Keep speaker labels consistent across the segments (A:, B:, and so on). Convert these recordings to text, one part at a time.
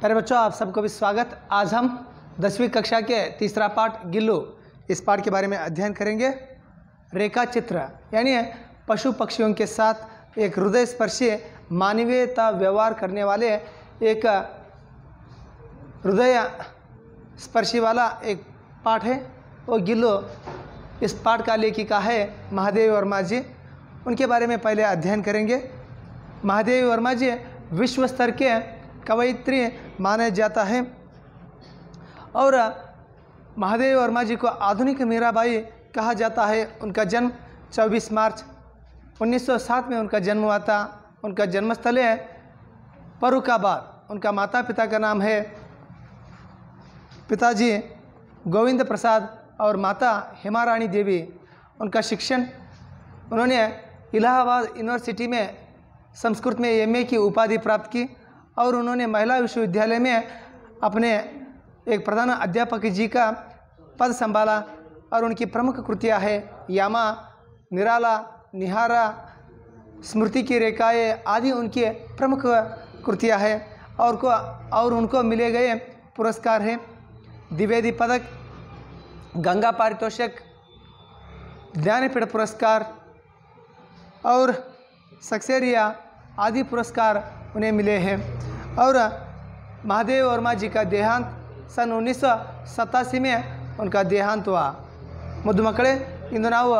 A: प्यारे बच्चों आप सबको भी स्वागत आज हम दसवीं कक्षा के तीसरा पाठ गिल्लू इस पाठ के बारे में अध्ययन करेंगे रेखा चित्र यानी पशु पक्षियों के साथ एक हृदय स्पर्शी मानवीयता व्यवहार करने वाले एक हृदय स्पर्शी वाला एक पाठ है और गिल्लू इस पाठ का लेखिका है महादेवी वर्मा जी उनके बारे में पहले अध्ययन करेंगे महादेवी वर्मा जी विश्व स्तर के कवयित्री माना जाता है और महादेव वर्मा जी को आधुनिक मीराबाई कहा जाता है उनका जन्म 24 मार्च 1907 में उनका जन्म हुआ था उनका जन्मस्थल है परुकाबाद उनका माता पिता का नाम है पिताजी गोविंद प्रसाद और माता हेमा रानी देवी उनका शिक्षण उन्होंने इलाहाबाद यूनिवर्सिटी में संस्कृत में एमए की उपाधि प्राप्त की और उन्होंने महिला विश्वविद्यालय में अपने एक प्रधान अध्यापक जी का पद संभाला और उनकी प्रमुख कृतियाँ है यामा निराला निहारा स्मृति की रेखाएँ आदि उनकी प्रमुख कृतियाँ है और को और उनको मिले गए पुरस्कार हैं द्विवेदी पदक गंगा पारितोषक ज्ञानपीठ पुरस्कार और सक्सेरिया आदि पुरस्कार उन्हें ಮಿಲೇಹೆ ಅವರ और ವರ್ಮಾಜಿ वर्मा ದೇಹಾಂತ್ ಸನ್ देहांत ಸತಾಸಿಮೆ उन्नीस में उनका ದೇಹಾಂತ ಮುದ್ದು ಮಕ್ಕಳೇ ಇಂದು ನಾವು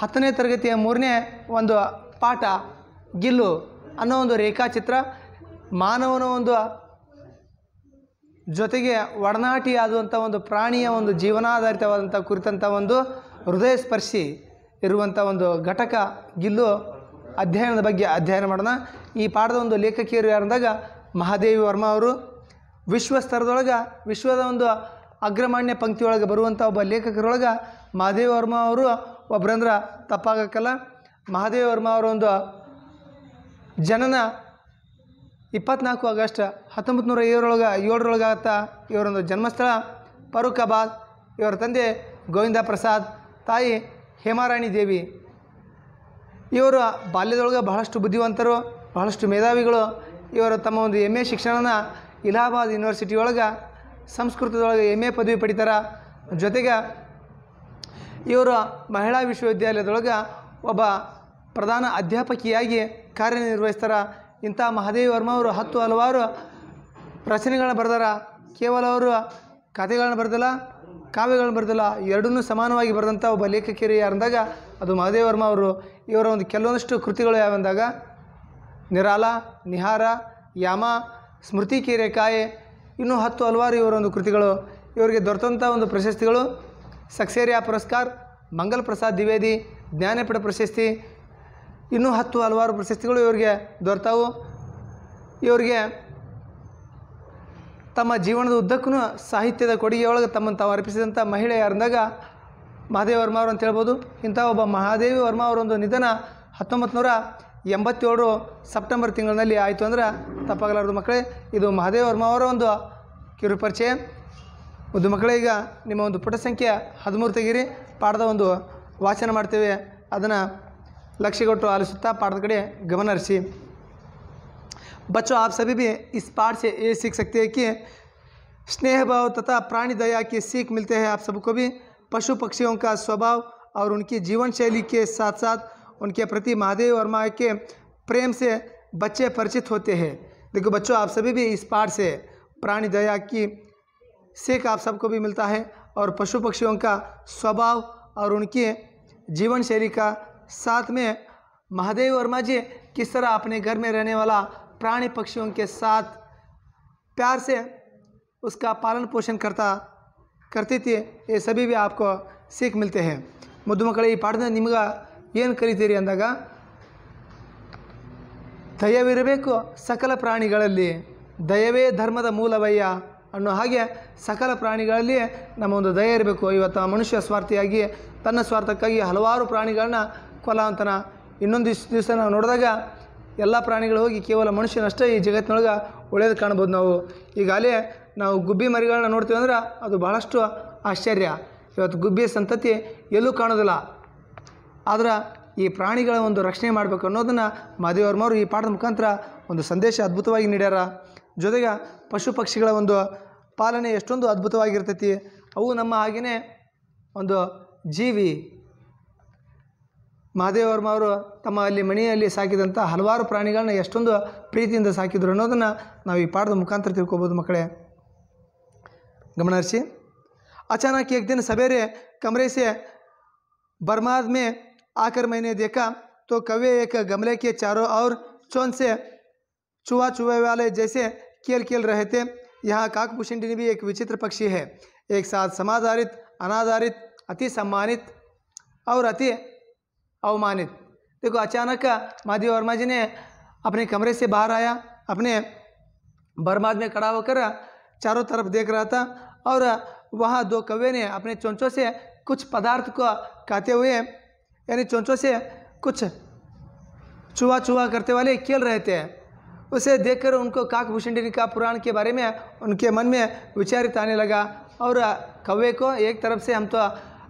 A: ಹತ್ತನೇ ತರಗತಿಯ ಮೂರನೇ ಒಂದು ಪಾಠ ಗಿಲ್ಲು ಅನ್ನೋ ಒಂದು ರೇಖಾಚಿತ್ರ ಮಾನವನ ಒಂದು ಜೊತೆಗೆ ಒಡನಾಟಿ ಆದಂಥ ಒಂದು ಪ್ರಾಣಿಯ ಒಂದು ಜೀವನಾಧಾರಿತವಾದಂಥ ಕುರಿತಂಥ ಒಂದು ಹೃದಯ ಸ್ಪರ್ಶಿ ಇರುವಂಥ ಒಂದು ಘಟಕ ಗಿಲ್ಲು ಅಧ್ಯಯನದ ಬಗ್ಗೆ ಅಧ್ಯಯನ ಮಾಡೋಣ ಈ ಪಾಠದ ಒಂದು ಲೇಖಕಿಯರು ಯಾರಂದಾಗ ಮಹಾದೇವಿ ವರ್ಮ ಅವರು ವಿಶ್ವ ಸ್ತರದೊಳಗೆ ವಿಶ್ವದ ಒಂದು ಅಗ್ರಮಾನ್ಯ ಪಂಕ್ತಿಯೊಳಗೆ ಬರುವಂಥ ಒಬ್ಬ ಲೇಖಕರೊಳಗೆ ಮಹಾದೇವಿ ವರ್ಮ ಅವರು ಒಬ್ಬರಂದ್ರೆ ತಪ್ಪಾಗಕ್ಕಲ್ಲ ಮಹಾದೇವಿ ವರ್ಮ ಅವರ ಒಂದು ಜನನ ಇಪ್ಪತ್ನಾಲ್ಕು ಆಗಸ್ಟ್ ಹತ್ತೊಂಬತ್ತು ನೂರ ಏಳರೊಳಗೆ ಏಳರೊಳಗಾಗತ್ತಾ ಇವರೊಂದು ಜನ್ಮಸ್ಥಳ ಫರೂಖಾಬಾದ್ ಇವರ ತಂದೆ ಗೋವಿಂದ ಪ್ರಸಾದ್ ತಾಯಿ ಹೇಮಾರಾಣಿ ದೇವಿ ಇವರು ಬಾಲ್ಯದೊಳಗೆ ಬಹಳಷ್ಟು ಬುದ್ಧಿವಂತರು ಬಹಳಷ್ಟು ಮೇಧಾವಿಗಳು ಇವರು ತಮ್ಮ ಒಂದು ಎಮ್ ಎ ಶಿಕ್ಷಣನ ಇಲಹಾಬಾದ್ ಯೂನಿವರ್ಸಿಟಿ ಒಳಗೆ ಸಂಸ್ಕೃತದೊಳಗೆ ಎಮ್ ಎ ಪದವಿ ಪಡಿತಾರ ಜೊತೆಗೆ ಇವರು ಮಹಿಳಾ ವಿಶ್ವವಿದ್ಯಾಲಯದೊಳಗೆ ಒಬ್ಬ ಪ್ರಧಾನ ಅಧ್ಯಾಪಕಿಯಾಗಿ ಕಾರ್ಯನಿರ್ವಹಿಸ್ತಾರ ಇಂಥ ಮಹಾದೇವ್ ವರ್ಮ ಅವರು ಹತ್ತು ಹಲವಾರು ರಚನೆಗಳನ್ನ ಬರೆದಾರ ಕೇವಲ ಅವರು ಕಥೆಗಳನ್ನ ಬರೆದಿಲ್ಲ ಕಾವ್ಯಗಳನ್ನ ಬರೆದಿಲ್ಲ ಎರಡನ್ನೂ ಸಮಾನವಾಗಿ ಬರೆದಂಥ ಒಬ್ಬ ಲೇಖಕಿಯರು ಯಾರಂದಾಗ ಅದು ಮಹಾದೇವ್ ವರ್ಮ ಅವರು ಇವರ ಒಂದು ಕೆಲವೊಂದಷ್ಟು ಕೃತಿಗಳು ಯಾವಂದಾಗ ನಿರಾಲ ನಿಹಾರ ಯಾಮ ಸ್ಮೃತಿ ಕಾಯೆ ಇನ್ನೂ ಹತ್ತು ಹಲವಾರು ಇವರೊಂದು ಕೃತಿಗಳು ಇವರಿಗೆ ದೊರೆತಂಥ ಒಂದು ಪ್ರಶಸ್ತಿಗಳು ಸಕ್ಸೇರಿಯಾ ಪುರಸ್ಕಾರ ಮಂಗಲ್ ಪ್ರಸಾದ್ ದ್ವಿವೇದಿ ಜ್ಞಾನಪೀಠ ಪ್ರಶಸ್ತಿ ಇನ್ನೂ ಹತ್ತು ಹಲವಾರು ಪ್ರಶಸ್ತಿಗಳು ಇವರಿಗೆ ದೊರೆತವು ಇವರಿಗೆ ತಮ್ಮ ಜೀವನದ ಉದ್ದಕ್ಕೂ ಸಾಹಿತ್ಯದ ಕೊಡುಗೆಯೊಳಗೆ ತಮ್ಮನ್ನು ತಾವು ಅರ್ಪಿಸಿದಂಥ ಮಹಿಳೆ ಯಾರಂದಾಗ ಮಹಾದೇವ ವರ್ಮ ಅವರು ಅಂತ ಹೇಳ್ಬೋದು ಇಂಥ ಒಬ್ಬ ಮಹಾದೇವಿ ವರ್ಮ ಅವರೊಂದು ನಿಧನ ಹತ್ತೊಂಬತ್ತು ನೂರ ಎಂಬತ್ತೇಳು ಸೆಪ್ಟೆಂಬರ್ ತಿಂಗಳಿನಲ್ಲಿ ಆಯಿತು ಅಂದ್ರೆ ತಪ್ಪಾಗಲಾರದು ಮಕ್ಕಳೇ ಇದು ಮಹಾದೇವ ವರ್ಮ ಅವರ ಒಂದು ಕಿರುಪರಿಚಯ ಒಂದು ಮಕ್ಕಳೇ ಈಗ ನಿಮ್ಮ ಒಂದು ಪುಟ ಸಂಖ್ಯೆ ಹದಿಮೂರು ತೆಗೀರಿ ಪಾಠದ ಒಂದು ವಾಚನ ಮಾಡ್ತೇವೆ ಅದನ್ನು ಲಕ್ಷ್ಯ ಕೊಟ್ಟು ಆಲಿಸುತ್ತಾ ಪಾಠದ ಕಡೆ ಗಮನಹರಿಸಿ ಬಚ್ಚೋ ಆಪ್ ಸಭಿ ಬಿ ಇಸ್ ಪಾಠ ಪಾಠಸೆ ಏ ಸ್ನೇಹ ಭಾವ ತಥಾ ಪ್ರಾಣಿ ಮಿಲ್ತೆ ಆಪ್ ಆಪ್ ಕೋ ಬಿ ಪಶು ಪಕ್ಷಿಯೊಂಕ ಸ್ವಭಾವ ಅವ್ರ ಉಣಕಿ ಜೀವನ ಕೆ ಸಾಥ್ ಸಾಥ್ उनके प्रति महादेव वर्मा के प्रेम से बच्चे परिचित होते हैं देखो बच्चों आप सभी भी इस पाठ से प्राणी दया की सीख आप सबको भी मिलता है और पशु पक्षियों का स्वभाव और उनके जीवन शैली का साथ में महादेव वर्मा जी किस तरह अपने घर में रहने वाला प्राणी पक्षियों के साथ प्यार से उसका पालन पोषण करता करती थी ये सभी भी आपको सीख मिलते हैं मधुमकड़ी पाठ निम्ह ಏನು ಕರಿತೀರಿ ಅಂದಾಗ ದಯವಿರಬೇಕು ಸಕಲ ಪ್ರಾಣಿಗಳಲ್ಲಿ ದಯವೇ ಧರ್ಮದ ಮೂಲವಯ್ಯ ಅನ್ನೋ ಹಾಗೆ ಸಕಲ ಪ್ರಾಣಿಗಳಲ್ಲಿ ನಮ್ಮ ಒಂದು ದಯ ಇರಬೇಕು ಇವತ್ತು ಮನುಷ್ಯ ಸ್ವಾರ್ಥಿಯಾಗಿ ತನ್ನ ಸ್ವಾರ್ಥಕ್ಕಾಗಿ ಹಲವಾರು ಪ್ರಾಣಿಗಳನ್ನ ಕೊಲ ಅಂತನ ಇನ್ನೊಂದು ದಿವಸ ನಾವು ನೋಡಿದಾಗ ಎಲ್ಲ ಪ್ರಾಣಿಗಳು ಹೋಗಿ ಕೇವಲ ಮನುಷ್ಯನಷ್ಟೇ ಈ ಜಗತ್ತಿನೊಳಗೆ ಒಳ್ಳೇದು ಕಾಣ್ಬೋದು ನಾವು ಈಗಾಗಲೇ ನಾವು ಗುಬ್ಬಿ ಮರಿಗಳನ್ನ ನೋಡ್ತೀವಿ ಅಂದ್ರೆ ಅದು ಬಹಳಷ್ಟು ಆಶ್ಚರ್ಯ ಇವತ್ತು ಗುಬ್ಬಿ ಸಂತತಿ ಎಲ್ಲೂ ಕಾಣೋದಿಲ್ಲ ಆದ್ರೆ ಈ ಪ್ರಾಣಿಗಳ ಒಂದು ರಕ್ಷಣೆ ಮಾಡಬೇಕು ಅನ್ನೋದನ್ನು ಮಾದೇವರ್ಮವರು ಈ ಪಾಠದ ಮುಖಾಂತರ ಒಂದು ಸಂದೇಶ ಅದ್ಭುತವಾಗಿ ನೀಡ್ಯಾರ ಜೊತೆಗೆ ಪಶು ಪಕ್ಷಿಗಳ ಒಂದು ಪಾಲನೆ ಎಷ್ಟೊಂದು ಅದ್ಭುತವಾಗಿರ್ತೈತಿ ಅವು ನಮ್ಮ ಹಾಗೆಯೇ ಒಂದು ಜೀವಿ ಮಹಾದೇವರ್ಮ ಅವರು ತಮ್ಮ ಅಲ್ಲಿ ಮನೆಯಲ್ಲಿ ಸಾಕಿದಂಥ ಹಲವಾರು ಪ್ರಾಣಿಗಳನ್ನ ಎಷ್ಟೊಂದು ಪ್ರೀತಿಯಿಂದ ಸಾಕಿದ್ರು ಅನ್ನೋದನ್ನು ನಾವು ಈ ಪಾಠದ ಮುಖಾಂತರ ತಿಳ್ಕೊಬೋದು ಮಕ್ಕಳೇ ಗಮನಹರಿಸಿ ಅಚಾನಕ್ ಏಕ್ ದಿನ ಸಬೇರೆ ಕಮರೇಸೆ ಬರ್ಮಾದ್ಮೇ आकर मैंने देखा तो कवे एक गमले के चारों ओर चौन से चुहा चुहे वाले जैसे खेल खेल रहे थे यहाँ काकभूषणी भी एक विचित्र पक्षी है एक साथ समाधारित अनाधारित अति सम्मानित और अति अवमानित देखो अचानक माधी वर्मा जी ने अपने कमरे से बाहर आया अपने बर्माद में खड़ा होकर चारों तरफ देख रहा था और वहाँ दो कवे ने अपने चोंचों से कुछ पदार्थ को कहते हुए यानी चोंचों से कुछ चुहा चुहा करते वाले खेल रहे थे उसे देखकर उनको काकभूषणी का पुराण के बारे में उनके मन में विचारित आने लगा और कौवे को एक तरफ से हम तो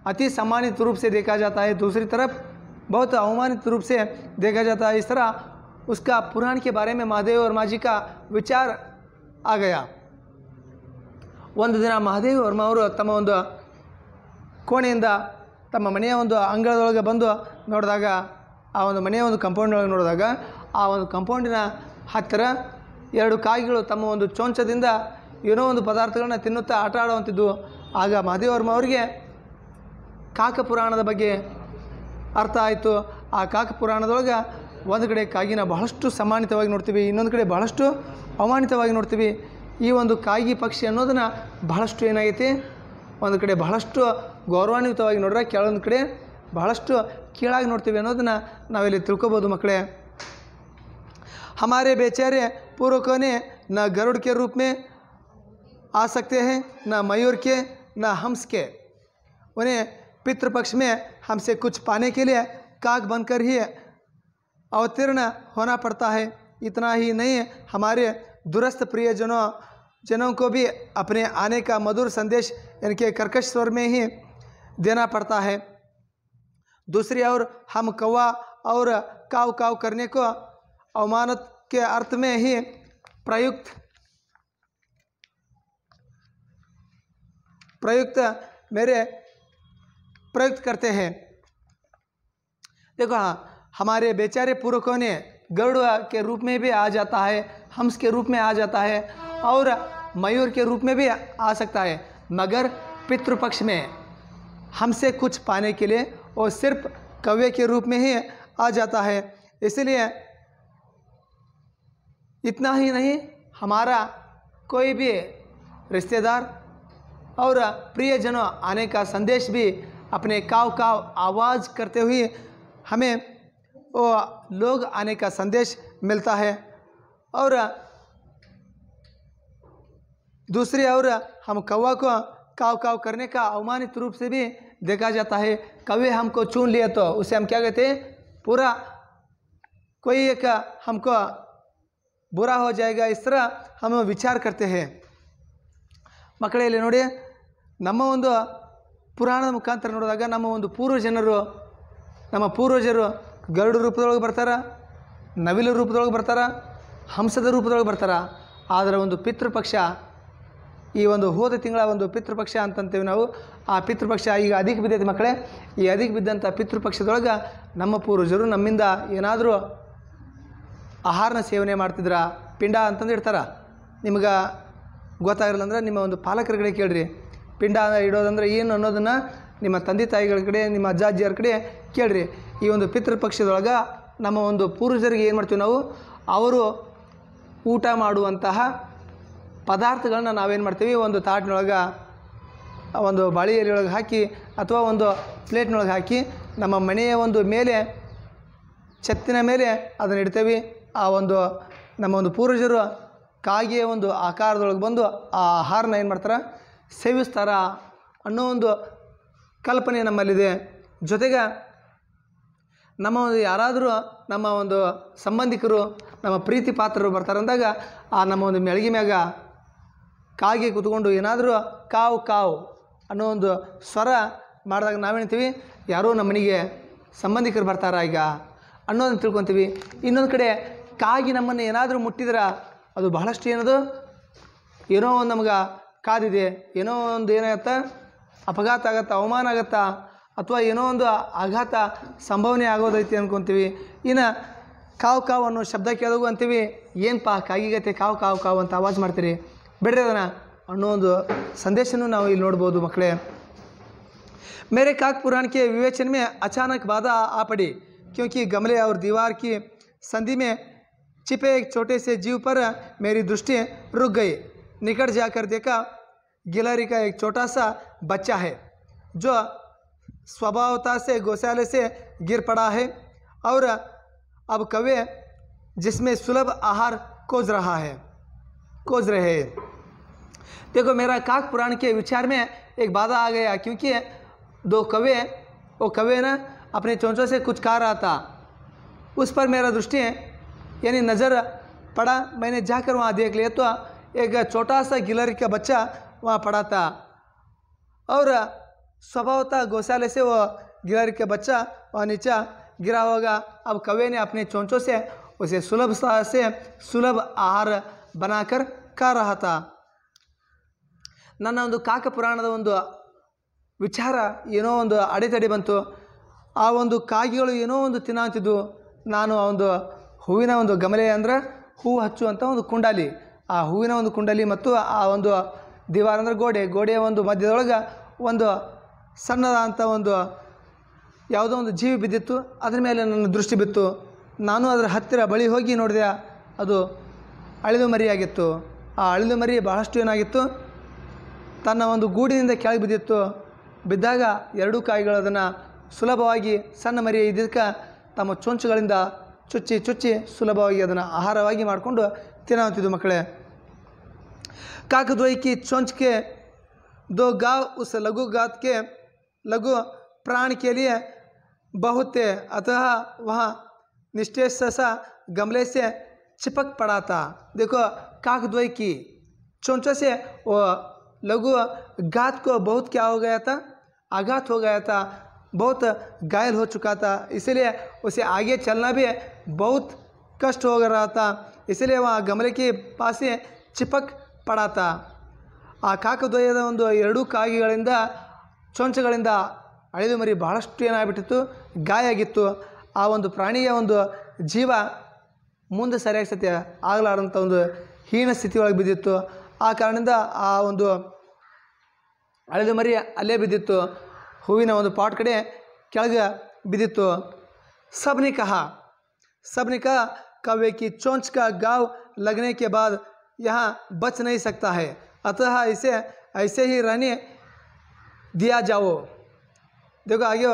A: अति सम्मानित रूप से देखा जाता है दूसरी तरफ बहुत अवमानित रूप से देखा जाता है इस तरह उसका पुराण के बारे में महादेव और जी का विचार आ गया वो दिन महादेव वर्मा तम वो ಒಂದು ತಮ್ಮ ಮನೆಯ ಒಂದು ಅಂಗಳದೊಳಗೆ ಬಂದು ನೋಡಿದಾಗ ಆ ಒಂದು ಮನೆಯ ಒಂದು ಕಂಪೌಂಡೊಳಗೆ ನೋಡಿದಾಗ ಆ ಒಂದು ಕಂಪೌಂಡಿನ ಹತ್ತಿರ ಎರಡು ಕಾಯಿಗಳು ತಮ್ಮ ಒಂದು ಚೊಂಚದಿಂದ ಏನೋ ಒಂದು ಪದಾರ್ಥಗಳನ್ನ ತಿನ್ನುತ್ತಾ ಆಟ ಆಡುವಂಥದ್ದು ಆಗ ಮಹದೇವರ್ಮ ಅವರಿಗೆ ಕಾಕಪುರಾಣದ ಬಗ್ಗೆ ಅರ್ಥ ಆಯಿತು ಆ ಕಾಕಪುರಾಣದೊಳಗೆ ಒಂದು ಕಡೆ ಕಾಗಿನ ಬಹಳಷ್ಟು ಸಮಾನಿತವಾಗಿ ನೋಡ್ತೀವಿ ಇನ್ನೊಂದು ಕಡೆ ಬಹಳಷ್ಟು ಅವಮಾನಿತವಾಗಿ ನೋಡ್ತೀವಿ ಈ ಒಂದು ಕಾಗಿ ಪಕ್ಷಿ ಅನ್ನೋದನ್ನು ಬಹಳಷ್ಟು ಏನಾಗೈತಿ ಒಂದು ಕಡೆ ಬಹಳಷ್ಟು गौरवान्वित ನೋಡ್ರೆ ಕೆಳೊಂದು कड़े बहुत कीड़ा नोड़ती ಅನ್ನೋದನ್ನ ನಾವಿಲ್ಲಿ मकड़े हमारे बेचारे पूर्वकों ने न गरुड़ के रूप में आ सकते हैं न मयूर के न हम्स के उन्हें पितृपक्ष में हमसे कुछ पाने के लिए काग बनकर ही अवतीर्ण होना पड़ता है इतना ही नहीं हमारे दुरस्त प्रियजनों जनों को भी अपने आने का मधुर संदेश इनके कर्कश स्वर में ही देना पड़ता है दूसरी ओर हम कौवा और काव काव करने को अवमानत के अर्थ में ही प्रयुक्त प्रयुक्त मेरे प्रयुक्त करते हैं देखो हाँ हमारे बेचारे पुरुखों ने गरुड़ के रूप में भी आ जाता है हंस के रूप में आ जाता है और मयूर के रूप में भी आ सकता है मगर पितृपक्ष में हमसे कुछ पाने के लिए और सिर्फ कव्य के रूप में ही आ जाता है इसलिए इतना ही नहीं हमारा कोई भी रिश्तेदार और प्रियजनों आने का संदेश भी अपने काव काव आवाज़ करते हुए हमें वो लोग आने का संदेश मिलता है और दूसरी और हम कौवा को काव काव करने का अवमानित रूप से भी देखा जाता है कौवे हमको चुन लिए तो उसे हम क्या कहते हैं पूरा कोई एक हमको बुरा हो जाएगा इस तरह हम ವಿಚಾರ ಕರ್ತೆ ಹೇ ಮಕ್ಕಳೇ ನೋಡಿ ನಮ್ಮ ಒಂದು ಪುರಾಣದ ಮುಖಾಂತರ ನೋಡಿದಾಗ ನಮ್ಮ ಒಂದು ಪೂರ್ವಜನರು ನಮ್ಮ ಪೂರ್ವಜರು ಗರುಡ ರೂಪದೊಳಗೆ ಬರ್ತಾರೆ ನವಿಲು ರೂಪದೊಳಗೆ ಬರ್ತಾರೆ ಹಂಸದ ರೂಪದೊಳಗೆ ಬರ್ತಾರೆ ಆದರೆ ಒಂದು ಪಿತೃಪಕ್ಷ ಈ ಒಂದು ಹೋದ ತಿಂಗಳ ಒಂದು ಪಿತೃಪಕ್ಷ ಅಂತಂತೇವೆ ನಾವು ಆ ಪಿತೃಪಕ್ಷ ಈಗ ಅಧಿಕ ಬಿದ್ದೈತೆ ಮಕ್ಕಳೇ ಈ ಅಧಿಕ ಬಿದ್ದಂಥ ಪಿತೃಪಕ್ಷದೊಳಗೆ ನಮ್ಮ ಪೂರ್ವಜರು ನಮ್ಮಿಂದ ಏನಾದರೂ ಆಹಾರನ ಸೇವನೆ ಮಾಡ್ತಿದ್ರ ಪಿಂಡ ಅಂತಂದು ಇಡ್ತಾರೆ ನಿಮ್ಗೆ ಗೊತ್ತಾಗಿರಲ್ಲ ಅಂದ್ರೆ ನಿಮ್ಮ ಒಂದು ಕಡೆ ಕೇಳ್ರಿ ಪಿಂಡ ಇಡೋದಂದ್ರೆ ಏನು ಅನ್ನೋದನ್ನು ನಿಮ್ಮ ತಂದೆ ತಾಯಿಗಳ ಕಡೆ ನಿಮ್ಮ ಅಜ್ಜ ಅಜ್ಜಿಯರ ಕಡೆ ಕೇಳ್ರಿ ಈ ಒಂದು ಪಿತೃಪಕ್ಷದೊಳಗೆ ನಮ್ಮ ಒಂದು ಪೂರ್ವಜರಿಗೆ ಏನು ಮಾಡ್ತೀವಿ ನಾವು ಅವರು ಊಟ ಮಾಡುವಂತಹ ಪದಾರ್ಥಗಳನ್ನ ನಾವೇನು ಮಾಡ್ತೀವಿ ಒಂದು ತಾಟ್ನೊಳಗೆ ಒಂದು ಬಾಳೆ ಎಲೆಯೊಳಗೆ ಹಾಕಿ ಅಥವಾ ಒಂದು ಪ್ಲೇಟ್ನೊಳಗೆ ಹಾಕಿ ನಮ್ಮ ಮನೆಯ ಒಂದು ಮೇಲೆ ಛತ್ತಿನ ಮೇಲೆ ಅದನ್ನು ಇಡ್ತೇವೆ ಆ ಒಂದು ನಮ್ಮ ಒಂದು ಪೂರ್ವಜರು ಕಾಗೆಯ ಒಂದು ಆಕಾರದೊಳಗೆ ಬಂದು ಆ ಆಹಾರನ ಏನು ಮಾಡ್ತಾರೆ ಸೇವಿಸ್ತಾರ ಅನ್ನೋ ಒಂದು ಕಲ್ಪನೆ ನಮ್ಮಲ್ಲಿದೆ ಜೊತೆಗೆ ನಮ್ಮ ಒಂದು ಯಾರಾದರೂ ನಮ್ಮ ಒಂದು ಸಂಬಂಧಿಕರು ನಮ್ಮ ಪ್ರೀತಿ ಪಾತ್ರರು ಅಂದಾಗ ಆ ನಮ್ಮ ಒಂದು ಮೆಳಗಿ ಮ್ಯಾಗ ಕಾಗೆ ಕೂತ್ಕೊಂಡು ಏನಾದರೂ ಕಾವು ಕಾವು ಅನ್ನೋ ಒಂದು ಸ್ವರ ಮಾಡಿದಾಗ ನಾವೇಳ್ತೀವಿ ಯಾರೋ ನಮ್ಮನಿಗೆ ಸಂಬಂಧಿಕರು ಬರ್ತಾರ ಈಗ ಅನ್ನೋದನ್ನು ತಿಳ್ಕೊತೀವಿ ಇನ್ನೊಂದು ಕಡೆ ಕಾಗಿ ನಮ್ಮನ್ನು ಏನಾದರೂ ಮುಟ್ಟಿದ್ರೆ ಅದು ಬಹಳಷ್ಟು ಏನದು ಏನೋ ಒಂದು ನಮ್ಗೆ ಕಾದಿದೆ ಏನೋ ಒಂದು ಏನಾಗತ್ತೆ ಅಪಘಾತ ಆಗತ್ತೆ ಅವಮಾನ ಆಗತ್ತಾ ಅಥವಾ ಏನೋ ಒಂದು ಆಘಾತ ಸಂಭವನೆ ಆಗೋದೈತಿ ಅಂದ್ಕೊತೀವಿ ಇನ್ನು ಕಾವು ಕಾವು ಅನ್ನೋ ಶಬ್ದ ಕೇಳಿದಾಗೂ ಅಂತೀವಿ ಪಾ ಕಾಗಿಗತೆ ಕಾವು ಕಾವು ಕಾವು ಅಂತ ಆವಾಜ್ ಮಾಡ್ತೀರಿ ಬೆಳೆದನ ಅನ್ನೋ ಒಂದು ಸಂದೇಶನೂ ನಾವು ಇಲ್ಲಿ मेरे काक पुराण के विवेचन में अचानक बाधा आ पड़ी क्योंकि गमले और दीवार की संधि में छिपे एक छोटे से जीव पर मेरी दृष्टि रुक गई निकट जाकर देखा गिलहरी का एक छोटा सा बच्चा है जो स्वभावता से गौशाले से गिर पड़ा है और अब कवे जिसमें सुलभ आहार खोज रहा है खोज रहे हैं देखो मेरा काक पुराण के विचार में एक बाधा आ गया क्योंकि दो कवे वो कवे ना अपने चौंचों से कुछ कह रहा था उस पर मेरा दृष्टि यानी नज़र पड़ा मैंने जाकर वहाँ देख लिया तो एक छोटा सा गिलर का बच्चा वहाँ पड़ा था और स्वभावतः गौशाले से वो गिलर का बच्चा वहाँ नीचा गिरा होगा अब कवे ने अपने चौंचों से उसे सुलभ से सुलभ आहार ಬನಾಕರ್ ಕಾರಹತ ನನ್ನ ಒಂದು ಕಾಕ ಪುರಾಣದ ಒಂದು ವಿಚಾರ ಏನೋ ಒಂದು ಅಡೆತಡೆ ಬಂತು ಆ ಒಂದು ಕಾಗಿಗಳು ಏನೋ ಒಂದು ತಿನ್ನಂತಿದ್ವು ನಾನು ಆ ಒಂದು ಹೂವಿನ ಒಂದು ಗಮಲೆ ಅಂದರೆ ಹೂವು ಹಚ್ಚುವಂಥ ಒಂದು ಕುಂಡಲಿ ಆ ಹೂವಿನ ಒಂದು ಕುಂಡಲಿ ಮತ್ತು ಆ ಒಂದು ದಿವಾರ ಅಂದರೆ ಗೋಡೆ ಗೋಡೆಯ ಒಂದು ಮಧ್ಯದೊಳಗೆ ಒಂದು ಸಣ್ಣದಾದಂಥ ಒಂದು ಯಾವುದೋ ಒಂದು ಜೀವಿ ಬಿದ್ದಿತ್ತು ಅದರ ಮೇಲೆ ನನ್ನ ದೃಷ್ಟಿ ಬಿತ್ತು ನಾನು ಅದರ ಹತ್ತಿರ ಬಳಿ ಹೋಗಿ ನೋಡಿದೆ ಅದು ಅಳಿಲು ಮರಿಯಾಗಿತ್ತು ಆ ಅಳಿಲು ಮರಿ ಬಹಳಷ್ಟು ಏನಾಗಿತ್ತು ತನ್ನ ಒಂದು ಗೂಡಿನಿಂದ ಕೆಳಗೆ ಬಿದ್ದಿತ್ತು ಬಿದ್ದಾಗ ಎರಡೂ ಕಾಯಿಗಳು ಅದನ್ನು ಸುಲಭವಾಗಿ ಸಣ್ಣ ಮರಿ ಇದಕ್ಕೆ ತಮ್ಮ ಚೊಂಚುಗಳಿಂದ ಚುಚ್ಚಿ ಚುಚ್ಚಿ ಸುಲಭವಾಗಿ ಅದನ್ನು ಆಹಾರವಾಗಿ ಮಾಡಿಕೊಂಡು ತಿನ್ನೋತಿದ್ವು ಮಕ್ಕಳೇ ಕಾಕದೊಯ್ಕಿ ಚೊಂಚ್ಗೆ ದೋ ಗಾ ಉಸ ಲಘು ಗಾತ್ಕೆ ಲಘು ಪ್ರಾಣಿಕೆಯಲ್ಲಿ ಬಹುತೆ ಅತಃ ವಹ ಸಹ ಗಮಲೇಸೆ ಚಿಪಕ್ ಪಡಾತ ದೇವೋ ಕಾಕದ್ವಯ ಕಿ ಚೊಂಚೆ ಓ ಲಘು ಘಾತ ಕೋ ಬ ಕ್ಯಾತಾ ಆಘಾತ ಹೋಗ ಬಹುತಃ ಗಾಯಲ್ ಹೋ ಚುಕಾತ ಇಸಲೇ ಇಸಲಿಯೇ ಉಸೆ ಆಗೇ ಚಲನ ಭೀ ಬಹುತಃ ಕಷ್ಟ ಹೋಗರಾತ ಹೋಗಾ ಗಮಲಕಿ ಪಾಸೆ ಚಿಪಕ್ ಪಡಾತ ಆ ಕಾಕದ್ವಯದ ಒಂದು ಎರಡೂ ಕಾಗಿಗಳಿಂದ ಚೊಂಚಗಳಿಂದ ಅಳೆದು ಮರಿ ಬಹಳಷ್ಟು ಏನಾಗಿಬಿಟ್ಟಿತ್ತು ಗಾಯ ಆಗಿತ್ತು ಆ ಒಂದು ಪ್ರಾಣಿಯ ಒಂದು ಜೀವ ಮುಂದ ಸರಿಯಕ್ಕೆ ಆಗಲಾರದಂತ ಒಂದು ಹೀನ ಸ್ಥಿತಿಯೊಳಗೆ ಬಿದ್ದಿತ್ತು ಆ ಕಾರಣದಿಂದ ಆ ಒಂದು ಅಳೆದು ಮರಿಯ ಅಳೆ ಬಿದ್ದಿತ್ತು ಹುವಿನ ಒಂದು ಪಾಡಕಡೆ ಕೆಳಗೆ ಬಿದ್ದಿತ್ತು ಸವನಿ કહಾ ಸವನಿ ಕವೆಯ ಕಿ ಚೋಂಚ್ಕ گاವ್ लगने के बाद यहां बच नहीं सकता है अतः इसे ऐसे ही रहने दिया जाओ देखो आगे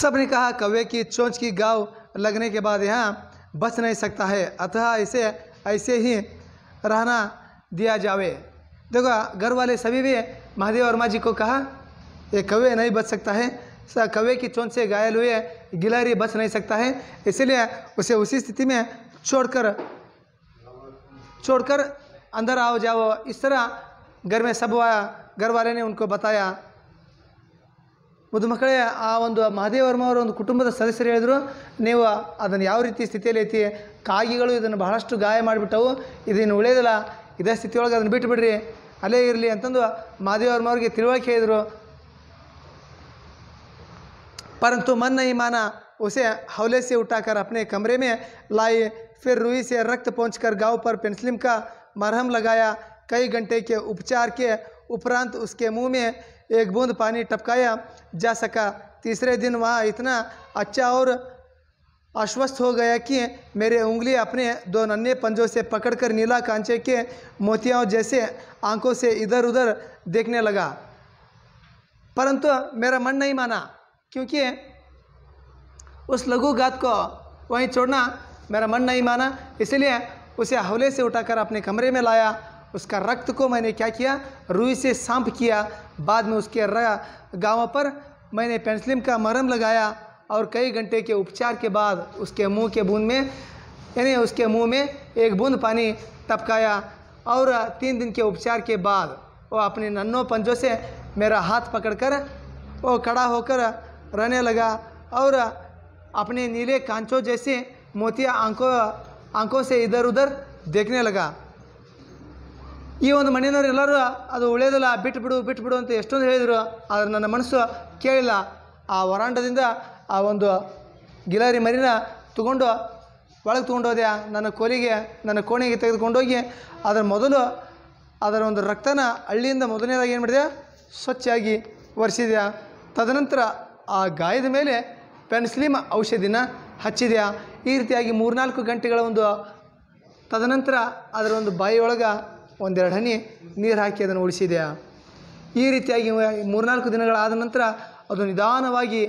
A: सब ने कहा कौवे की चोंच की गाव लगने के बाद यहाँ बच नहीं सकता है अतः इसे ऐसे ही रहना दिया जावे देखो घर वाले सभी भी महादेव वर्मा जी को कहा ये कौवे नहीं बच सकता है कौवे की चोंच से घायल हुए गिलहरी बच नहीं सकता है इसलिए उसे उसी स्थिति में छोड़कर छोड़कर अंदर आओ जाओ इस तरह घर में सब आया घर वाले ने उनको बताया ಮಧುಮಕ್ಕಳೇ ಆ ಒಂದು ವರ್ಮ ಅವರ ಒಂದು ಕುಟುಂಬದ ಸದಸ್ಯರು ಹೇಳಿದರು ನೀವು ಅದನ್ನು ಯಾವ ರೀತಿ ಸ್ಥಿತಿಯಲ್ಲಿ ಐತಿ ಕಾಗಿಗಳು ಇದನ್ನು ಬಹಳಷ್ಟು ಗಾಯ ಮಾಡಿಬಿಟ್ಟವು ಇದನ್ನು ಉಳಿಯೋದಿಲ್ಲ ಇದೇ ಸ್ಥಿತಿಯೊಳಗೆ ಅದನ್ನು ಬಿಟ್ಟು ಬಿಡ್ರಿ ಅಲ್ಲೇ ಇರಲಿ ಅಂತಂದು ವರ್ಮ ಅವ್ರಿಗೆ ತಿಳುವಳಿಕೆ ಹೇಳಿದರು ಪರಂತು ಮನ್ನ ಈ ಮಾನ ಉಸೆ ಹೌಲೇಸಿ ಉಟ್ಟಾಕರ್ ಅಪ್ನೆ अपने कमरे ಫಿರ್ लाई ರಕ್ತ रुई से रक्त ಪೆನ್ಸ್ಲಿಮ್ಕ गाँव पर ಕೈ का मरहम लगाया कई घंटे के एक बूंद पानी टपकाया जा सका तीसरे दिन वह इतना अच्छा और आश्वस्त हो गया कि मेरे उंगली अपने दो नन्हे पंजों से पकड़कर नीला कांचे के मोतियाओं जैसे आंखों से इधर उधर देखने लगा परंतु मेरा मन नहीं माना क्योंकि उस लघु गात को वहीं छोड़ना मेरा मन नहीं माना इसलिए उसे हवले से उठाकर अपने कमरे में लाया उसका रक्त को मैंने क्या किया रुई से सांप किया बाद में उसके गाँव पर मैंने पेंसिलिन का मरहम लगाया और कई घंटे के उपचार के बाद उसके मुंह के बूंद में यानी उसके मुंह में एक बूंद पानी टपकाया और तीन दिन के उपचार के बाद वो अपने नन्नों पंजों से मेरा हाथ पकड़कर वो खड़ा होकर रहने लगा और अपने नीले कांचों जैसे मोतिया आंखों आंखों से इधर उधर देखने लगा ಈ ಒಂದು ಮನೆಯವರು ಎಲ್ಲರೂ ಅದು ಬಿಡು ಬಿಟ್ಟುಬಿಡು ಬಿಡು ಅಂತ ಎಷ್ಟೊಂದು ಹೇಳಿದರು ಆದರೆ ನನ್ನ ಮನಸ್ಸು ಕೇಳಿಲ್ಲ ಆ ವರಾಂಡದಿಂದ ಆ ಒಂದು ಗಿಲಾರಿ ಮರಿನ ತಗೊಂಡು ಒಳಗೆ ತೊಗೊಂಡೋದೆ ನನ್ನ ಕೋಲಿಗೆ ನನ್ನ ಕೋಣೆಗೆ ತೆಗೆದುಕೊಂಡೋಗಿ ಅದರ ಮೊದಲು ಅದರ ಒಂದು ರಕ್ತನ ಹಳ್ಳಿಯಿಂದ ಮೊದಲನೇದಾಗಿ ಏನು ಮಾಡಿದೆ ಸ್ವಚ್ಛವಾಗಿ ಒರೆಸಿದ್ಯಾ ತದನಂತರ ಆ ಗಾಯದ ಮೇಲೆ ಪೆನ್ಸ್ಲಿಮ್ ಔಷಧಿನ ಹಚ್ಚಿದೆಯಾ ಈ ರೀತಿಯಾಗಿ ಮೂರ್ನಾಲ್ಕು ಗಂಟೆಗಳ ಒಂದು ತದನಂತರ ಅದರ ಒಂದು ಬಾಯಿಯೊಳಗೆ ಒಂದೆರಡು ಹನಿ ನೀರು ಹಾಕಿ ಅದನ್ನು ಉಳಿಸಿದೆ ಈ ರೀತಿಯಾಗಿ ಮೂರ್ನಾಲ್ಕು ದಿನಗಳಾದ ನಂತರ ಅದು ನಿಧಾನವಾಗಿ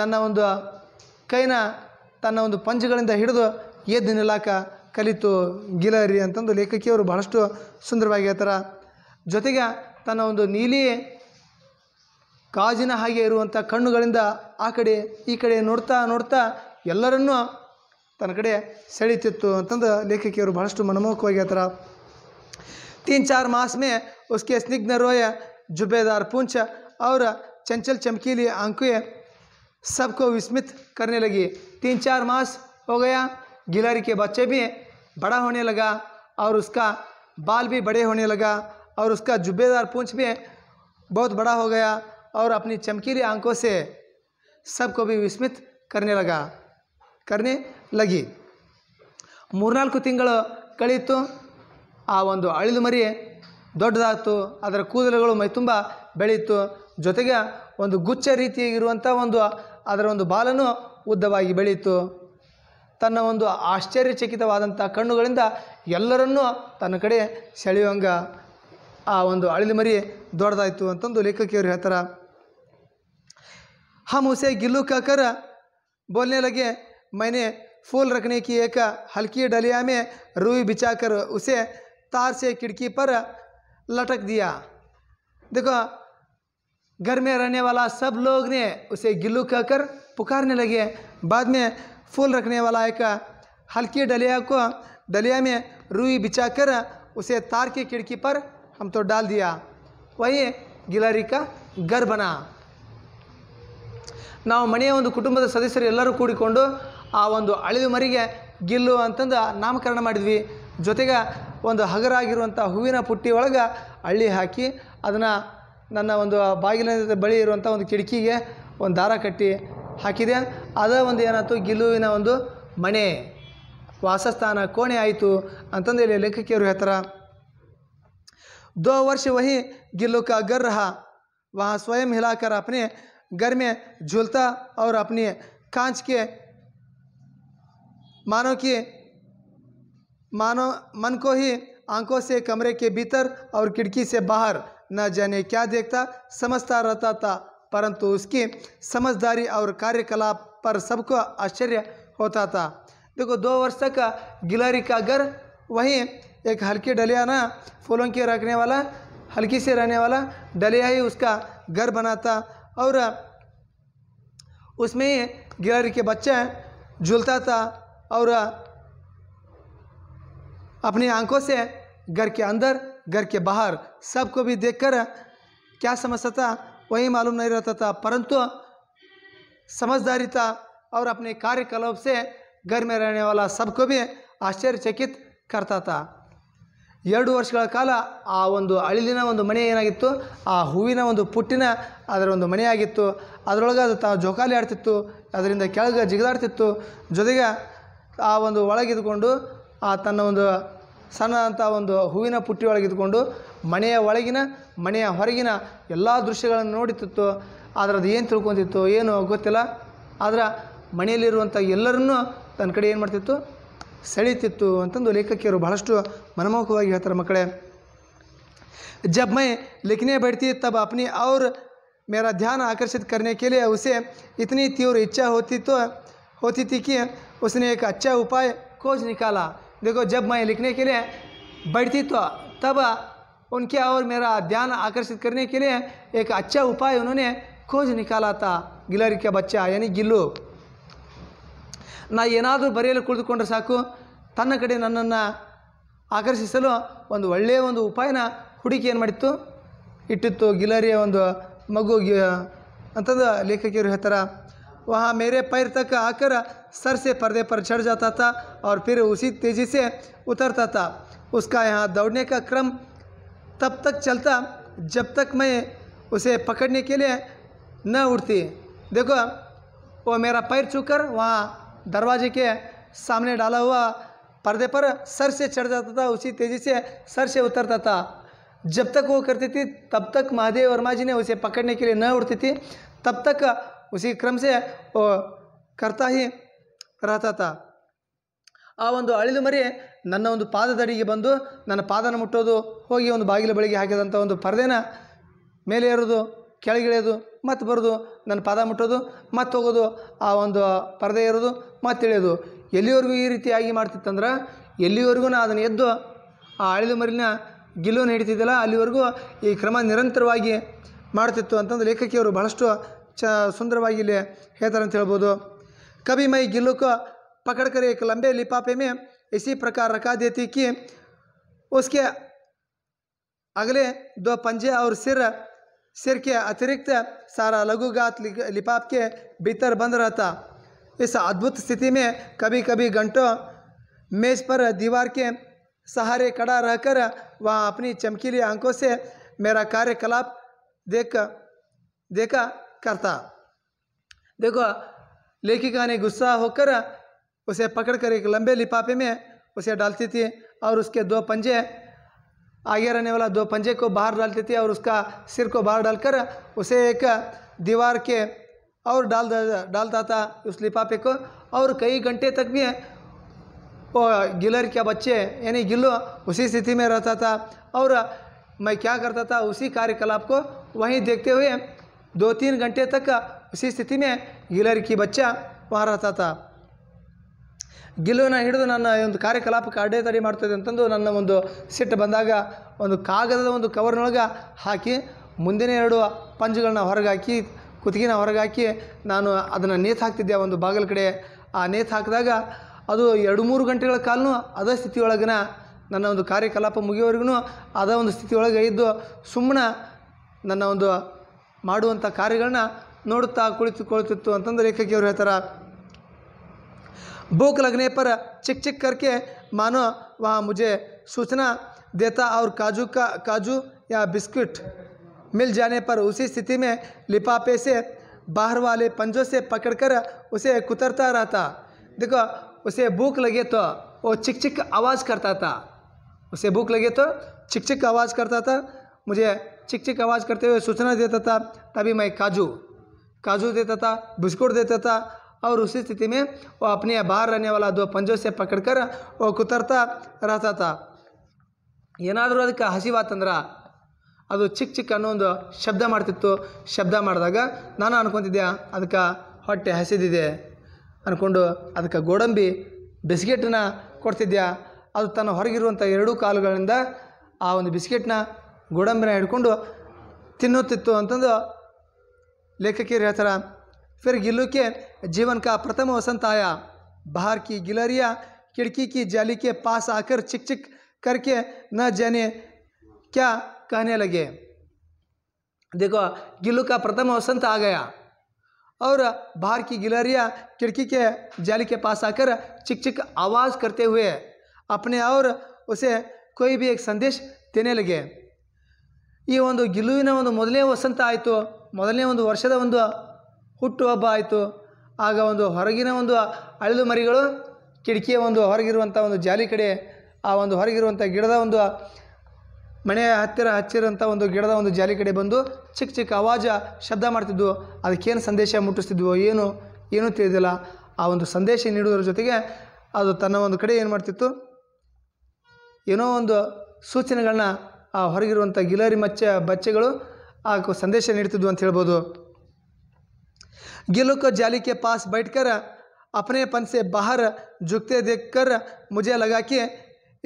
A: ನನ್ನ ಒಂದು ಕೈನ ತನ್ನ ಒಂದು ಪಂಜುಗಳಿಂದ ಹಿಡಿದು ಎದ್ದು ನಿಲ್ಲಾಕ ಕಲಿತು ಗಿಲರಿ ಅಂತಂದು ಲೇಖಕಿಯವರು ಬಹಳಷ್ಟು ಸುಂದರವಾಗಿ ಹೇಳ್ತಾರೆ ಜೊತೆಗೆ ತನ್ನ ಒಂದು ನೀಲಿ ಗಾಜಿನ ಹಾಗೆ ಇರುವಂಥ ಕಣ್ಣುಗಳಿಂದ ಆ ಕಡೆ ಈ ಕಡೆ ನೋಡ್ತಾ ನೋಡ್ತಾ ಎಲ್ಲರನ್ನೂ तन कड़े ಸೆಳೀತಿತ್ತು ಅಂತಂದು ಲೇಖಕಿಯವರು मनमोहक ಮನಮೋಹಕವಾಗಿ ಹೇಳ್ತಾರೆ ತೀನ್ ಚಾರ್ ಮಾಸ್ ಮೇ ಉಸ್ಕೆ ಸ್ನಿಗ್ಧ ರೋಯ ಜುಬೇದಾರ್ ಪೂಂಚ और चंचल चमकीली आंखें सबको विस्मित करने लगी तीन चार मास हो गया गिलहरी के बच्चे भी बड़ा होने लगा और उसका बाल भी बड़े होने लगा और उसका जुब्बेदार पूंछ भी बहुत बड़ा हो गया और अपनी चमकीली आंखों से सबको भी विस्मित करने लगा ಕರ್ನಿ ಲಗಿ ಮೂರ್ನಾಲ್ಕು ತಿಂಗಳು ಕಳೀತು ಆ ಒಂದು ಅಳಿಲು ಮರಿ ದೊಡ್ಡದಾಯ್ತು ಅದರ ಕೂದಲುಗಳು ಮೈ ತುಂಬ ಬೆಳೀತು ಜೊತೆಗೆ ಒಂದು ಗುಚ್ಛ ರೀತಿಯಾಗಿರುವಂಥ ಒಂದು ಅದರ ಒಂದು ಬಾಲನು ಉದ್ದವಾಗಿ ಬೆಳೀತು ತನ್ನ ಒಂದು ಆಶ್ಚರ್ಯಚಕಿತವಾದಂಥ ಕಣ್ಣುಗಳಿಂದ ಎಲ್ಲರನ್ನೂ ತನ್ನ ಕಡೆ ಸೆಳೆಯುವಂಗ ಆ ಒಂದು ಅಳಿಲು ಮರಿ ದೊಡ್ಡದಾಯಿತು ಅಂತಂದು ಲೇಖಕಿಯವರು ಹೇಳ್ತಾರೆ ಹಮ್ ಹುಸೆ ಗಿಲ್ಲು ಕಾಕರ ಬೋಲ್ನೆಲಗೆ मैंने फूल रखने की एक हल्की डलिया में रुई बिछाकर उसे तार से खिड़की पर लटक दिया देखो घर में रहने वाला सब लोग ने उसे गिल्लू कहकर पुकारने लगे बाद में फूल रखने वाला एक हल्की डलिया को डलिया में रुई बिछाकर उसे तार की खिड़की पर हम तो डाल दिया वही गिलहरी का घर बना ना मन कुटुब सदस्य कूड़क ಆ ಒಂದು ಅಳಿದು ಮರಿಗೆ ಗಿಲ್ಲು ಅಂತಂದು ನಾಮಕರಣ ಮಾಡಿದ್ವಿ ಜೊತೆಗೆ ಒಂದು ಹಗರಾಗಿರುವಂಥ ಹೂವಿನ ಪುಟ್ಟಿ ಒಳಗೆ ಹಳ್ಳಿ ಹಾಕಿ ಅದನ್ನು ನನ್ನ ಒಂದು ಬಾಗಿಲಿಂದ ಬಳಿ ಇರುವಂಥ ಒಂದು ಕಿಟಕಿಗೆ ಒಂದು ದಾರ ಕಟ್ಟಿ ಹಾಕಿದೆ ಅದ ಒಂದು ಏನಾಯ್ತು ಗಿಲ್ಲುವಿನ ಒಂದು ಮನೆ ವಾಸಸ್ಥಾನ ಕೋಣೆ ಆಯಿತು ಅಂತಂದು ಇಲ್ಲಿ ಲೇಖಕಿಯರು ಹೇಳ್ತಾರೆ ದೋ ವರ್ಷ ವಹಿ ಗಿಲ್ಲು ಕಾ ಗರ್ ಸ್ವಯಂ ಹಿಲಾಕರ ಅಪ್ನೆ ಗರ್ಮೆ ಝುಲ್ತಾ ಅವ್ರ ಅಪ್ನಿ ಕಾಂಚಿಕೆ मानो कि मानो मन को ही आंखों से कमरे के भीतर और खिड़की से बाहर न जाने क्या देखता समझता रहता था परंतु उसकी समझदारी और कार्यकलाप पर सबको आश्चर्य होता था देखो दो वर्ष तक गिलहरी का घर वहीं एक हल्की ना फूलों के रखने वाला हल्की से रहने वाला डलिया ही उसका घर बनाता और उसमें गिलहरी के बच्चे झूलता था और अपनी आंखों से घर के अंदर घर के बाहर सबको भी देखकर क्या समझता था वही मालूम नहीं रहता था परंतु समझदारी था और अपने कार्यकलाप से घर में रहने वाला सबको भी ಆಶ್ಚರ್ಯಚಕಿತ್ ಕರ್ತಾ ಎರಡು ವರ್ಷಗಳ ಕಾಲ ಆ ಒಂದು ಅಳಿಲಿನ ಒಂದು ಮನೆ ಏನಾಗಿತ್ತು ಆ ಹೂವಿನ ಒಂದು ಪುಟ್ಟಿನ ಅದರ ಒಂದು ಮನೆಯಾಗಿತ್ತು ಅದರೊಳಗೆ ಅದು ತಾ ಜೋಕಾಲಿ ಆಡ್ತಿತ್ತು ಅದರಿಂದ ಕೆಳಗೆ ಜಿಗದಾಡ್ತಿತ್ತು ಜೊತೆಗೆ ಆ ಒಂದು ಒಳಗಿದ್ಕೊಂಡು ತನ್ನ ಒಂದು ಸಣ್ಣ ಒಂದು ಹೂವಿನ ಪುಟ್ಟಿ ಒಳಗಿದ್ಕೊಂಡು ಮನೆಯ ಒಳಗಿನ ಮನೆಯ ಹೊರಗಿನ ಎಲ್ಲ ದೃಶ್ಯಗಳನ್ನು ನೋಡುತ್ತಿತ್ತು ಅದು ಏನು ತಿಳ್ಕೊತಿತ್ತು ಏನು ಗೊತ್ತಿಲ್ಲ ಆದ್ರೆ ಮನೆಯಲ್ಲಿರುವಂಥ ಎಲ್ಲರನ್ನೂ ತನ್ನ ಕಡೆ ಏನು ಮಾಡ್ತಿತ್ತು ಸೆಳೀತಿತ್ತು ಅಂತಂದು ಲೇಖಕಿಯರು ಬಹಳಷ್ಟು ಮನಮೋಹಕವಾಗಿ ಹೇಳ್ತಾರೆ ಮಕ್ಕಳೇ ಜಬ್ ಮೈ लिखने ಬಡ್ತಿ ತಬ್ ಅಪ್ನಿ ಅವ್ರ ಮೇರ ಧ್ಯಾನ ಆಕರ್ಷಿತ ಕರ್ನೆ ಕೇಳಿ लिए उसे ತೀವ್ರ तीव्र इच्छा होती थी उसने एक अच्छा उपाय खोज निकाला देखो जब मैं लिखने के लिए बैठती तो तब उनके और मेरा ध्यान आकर्षित करने के लिए एक अच्छा उपाय उन्होंने खोज निकाला था गिलरी का बच्चा यानी गिल्लू ना ಏನಾದರೂ ಬರೆಯಲು ಕುಳಿತುಕೊಂಡ್ರೆ ಸಾಕು ತನ್ನ ಕಡೆ ನನ್ನನ್ನು ಆಕರ್ಷಿಸಲು ಒಂದು ಒಳ್ಳೆಯ ಒಂದು ಉಪಾಯನ ಹುಡುಕಿ ಏನು ಮಾಡಿತ್ತು ಇಟ್ಟಿತ್ತು ಗಿಲರಿಯ ಒಂದು ಮಗು ಅಂತಂದು ಲೇಖಕಿಯರು ಹೇಳ್ತಾರೆ वहाँ मेरे पैर तक आकर सर से पर्दे पर चढ़ जाता था और फिर उसी तेज़ी से उतरता था उसका यहाँ दौड़ने का क्रम तब तक चलता जब तक मैं उसे पकड़ने के लिए न उठती देखो वो मेरा पैर छू कर वहाँ दरवाजे के सामने डाला हुआ पर्दे पर सर से चढ़ जाता था उसी तेज़ी से सर से उतरता था जब तक वो करती थी तब तक महादेव वर्मा जी ने उसे पकड़ने के लिए न उठती थी तब तक उसी क्रम से वो करता ही रहता ಆ ಒಂದು ಅಳಿಲು ಮರಿ ನನ್ನ ಒಂದು ಪಾದದಡಿಗೆ ಬಂದು ನನ್ನ ಪಾದನ ಮುಟ್ಟೋದು ಹೋಗಿ ಒಂದು ಬಾಗಿಲು ಬಳಿಗೆ ಹಾಕಿದಂಥ ಒಂದು ಪರದೆನ ಮೇಲೆ ಏರೋದು ಕೆಳಗಿಳಿಯೋದು ಮತ್ತೆ ಬರೋದು ನನ್ನ ಪಾದ ಮುಟ್ಟೋದು ಮತ್ತೆ ಹೋಗೋದು ಆ ಒಂದು ಪರದೆ ಇರೋದು ಮತ್ತೆ ಇಳಿಯೋದು ಎಲ್ಲಿವರೆಗೂ ಈ ರೀತಿಯಾಗಿ ಮಾಡ್ತಿತ್ತಂದ್ರೆ ಎಲ್ಲಿವರೆಗೂ ಅದನ್ನು ಎದ್ದು ಆ ಅಳಿದು ಮರಿನ ಗಿಲು ಹಿಡಿತಿದ್ದಿಲ್ಲ ಅಲ್ಲಿವರೆಗೂ ಈ ಕ್ರಮ ನಿರಂತರವಾಗಿ ಮಾಡ್ತಿತ್ತು ಅಂತಂದು ಲೇಖಕಿಯವರು ಬಹಳಷ್ಟು सुंदर ಸುಂದರವಾಗಿ हेतर ಹೇಳ್ತಾರೆ कभी ಹೇಳ್ಬೋದು ಕವಿ ಮೈ ಗಿಲುಕ एक लंबे ಲಿಪಾಪೆ में इसी प्रकार रखा देती कि उसके अगले दो पंजे और सिर सिर के अतिरिक्त सारा लघुगात लिपाप के भीतर बंद रहता इस अद्भुत स्थिति में कभी कभी घंटों मेज पर दीवार के सहारे कड़ा रहकर वह अपनी चमकीली आंखों से मेरा कार्यकलाप देख देखा करता देखो लेखिका ने गुस्सा होकर उसे पकड़कर एक लंबे लिफाफे में उसे डालती थी और उसके दो पंजे आगे रहने वाला दो पंजे को बाहर डालती थी और उसका सिर को बाहर डालकर उसे एक दीवार के और डाल डालता था उस लिफाफे को और कई घंटे तक भी वो गिलर के बच्चे यानी गिलो उसी स्थिति में रहता था और मैं क्या करता था उसी कार्यकलाप को वहीं देखते हुए दो तीन घंटे तक उसी स्थिति में गिलर की बच्चा वहाँ रहता था ಹಿಡಿದು ನನ್ನ ಒಂದು ಕಾರ್ಯಕಲಾಪಕ್ಕೆ ಅಡೆತಡೆ ಮಾಡ್ತದೆ ಅಂತಂದು ನನ್ನ ಒಂದು ಸಿಟ್ಟು ಬಂದಾಗ ಒಂದು ಕಾಗದದ ಒಂದು ಕವರ್ನೊಳಗೆ ಹಾಕಿ ಮುಂದಿನ ಎರಡು ಪಂಜುಗಳನ್ನ ಹೊರಗೆ ಹಾಕಿ ಕುತ್ತಿಗೆನ ಹೊರಗೆ ಹಾಕಿ ನಾನು ಅದನ್ನು ನೇತು ಹಾಕ್ತಿದ್ದೆ ಒಂದು ಬಾಗಲ ಕಡೆ ಆ ನೇತು ಹಾಕಿದಾಗ ಅದು ಎರಡು ಮೂರು ಗಂಟೆಗಳ ಕಾಲನೂ ಅದೇ ಸ್ಥಿತಿಯೊಳಗನ ನನ್ನ ಒಂದು ಕಾರ್ಯಕಲಾಪ ಮುಗಿಯೋವರೆಗೂ ಅದೇ ಒಂದು ಸ್ಥಿತಿಯೊಳಗೆ ಇದ್ದು ಸುಮ್ಮನೆ ನನ್ನ ಒಂದು ಮಾಡುವಂಥ ಕಾರ್ಯಗಳನ್ನ ನೋಡುತ್ತಾ ಕುಳಿತುಕೊಳ್ತಿತ್ತು ಅಂತಂದು ಲೇಖಕಿಯವರು ಹೇಳ್ತಾರೆ बुक लगने पर चिक चिक करके मानो वहाँ मुझे सूचना देता और काजू का काजू या बिस्कुट मिल जाने पर उसी स्थिति में लिफाफे से बाहर वाले पंजों से पकड़कर उसे कुतरता रहता देखो उसे भूख लगे तो वो चिक चिक आवाज़ करता था उसे भूख लगे तो चिक चिक आवाज़ करता था मुझे चिक चिक आवाज़ करते हुए सूचना देता था तभी मैं काजू काजू देता था बिस्कुट देता था और उसी स्थिति में वो अपने बाहर रहने वाला दो पंजों से पकड़कर वो रहता था ಏನಾದರೂ ಅದಕ್ಕೆ ಹಸಿವಾತಂದ್ರೆ ಅದು ಚಿಕ್ಕ ಚಿಕ್ಕ ಅನ್ನೋ ಒಂದು ಶಬ್ದ ಮಾಡ್ತಿತ್ತು ಶಬ್ದ ಮಾಡಿದಾಗ ನಾನು ಅನ್ಕೊತಿದ್ದೆ ಅದಕ್ಕೆ ಹೊಟ್ಟೆ ಹಸಿದಿದೆ ಅಂದ್ಕೊಂಡು ಅದಕ್ಕೆ ಗೋಡಂಬಿ ಬಿಸ್ಕೆಟ್ನ ಕೊಡ್ತಿದ್ದೆ ಅದು ತನ್ನ ಹೊರಗಿರುವಂಥ ಎರಡೂ ಕಾಲುಗಳಿಂದ ಆ ಒಂದು ಬಿಸ್ಕೆಟ್ನ ಗೋಡಂಬಿನ ಹಿಡ್ಕೊಂಡು ತಿನ್ನುತ್ತಿತ್ತು ಅಂತಂದು फिर गिल्लू के जीवन का प्रथम वसंत आया बाहर की गिलरिया खिड़की की जाली के पास आकर चिक चिक करके न जाने क्या कहने लगे देखो गिल्लू का प्रथम वसंत आ गया और बाहर की गिलरिया खिड़की के जाली के पास आकर चिक चिक आवाज़ करते हुए अपने और उसे कोई भी एक संदेश देने लगे ಈ ಒಂದು ಗೆಲುವಿನ ಒಂದು ಮೊದಲನೇ ವಸಂತ ಆಯಿತು ಮೊದಲನೇ ಒಂದು ವರ್ಷದ ಒಂದು ಹುಟ್ಟುಹಬ್ಬ ಆಯಿತು ಆಗ ಒಂದು ಹೊರಗಿನ ಒಂದು ಅಳಲು ಮರಿಗಳು ಕಿಟಕಿಯ ಒಂದು ಹೊರಗಿರುವಂಥ ಒಂದು ಜಾಲಿ ಕಡೆ ಆ ಒಂದು ಹೊರಗಿರುವಂಥ ಗಿಡದ ಒಂದು ಮನೆಯ ಹತ್ತಿರ ಹಚ್ಚಿರುವಂಥ ಒಂದು ಗಿಡದ ಒಂದು ಜಾಲಿ ಕಡೆ ಬಂದು ಚಿಕ್ಕ ಚಿಕ್ಕ ಆವಾಜ ಶಬ್ದ ಮಾಡ್ತಿದ್ವು ಅದಕ್ಕೇನು ಸಂದೇಶ ಮುಟ್ಟಿಸ್ತಿದ್ವು ಏನು ಏನೂ ತಿಳಿದಿಲ್ಲ ಆ ಒಂದು ಸಂದೇಶ ನೀಡುವುದರ ಜೊತೆಗೆ ಅದು ತನ್ನ ಒಂದು ಕಡೆ ಏನು ಮಾಡ್ತಿತ್ತು ಏನೋ ಒಂದು ಸೂಚನೆಗಳನ್ನ ಆ ಹೊರಗಿರುವಂಥ ಗಿಲರಿ ಮಚ್ಚ ಬಚ್ಚೆಗಳು ಆ ಸಂದೇಶ ನೀಡ್ತಿದ್ವು ಅಂತ को जाली के पास बैठकर अपने पन से बाहर झुकते देखकर मुझे लगा कि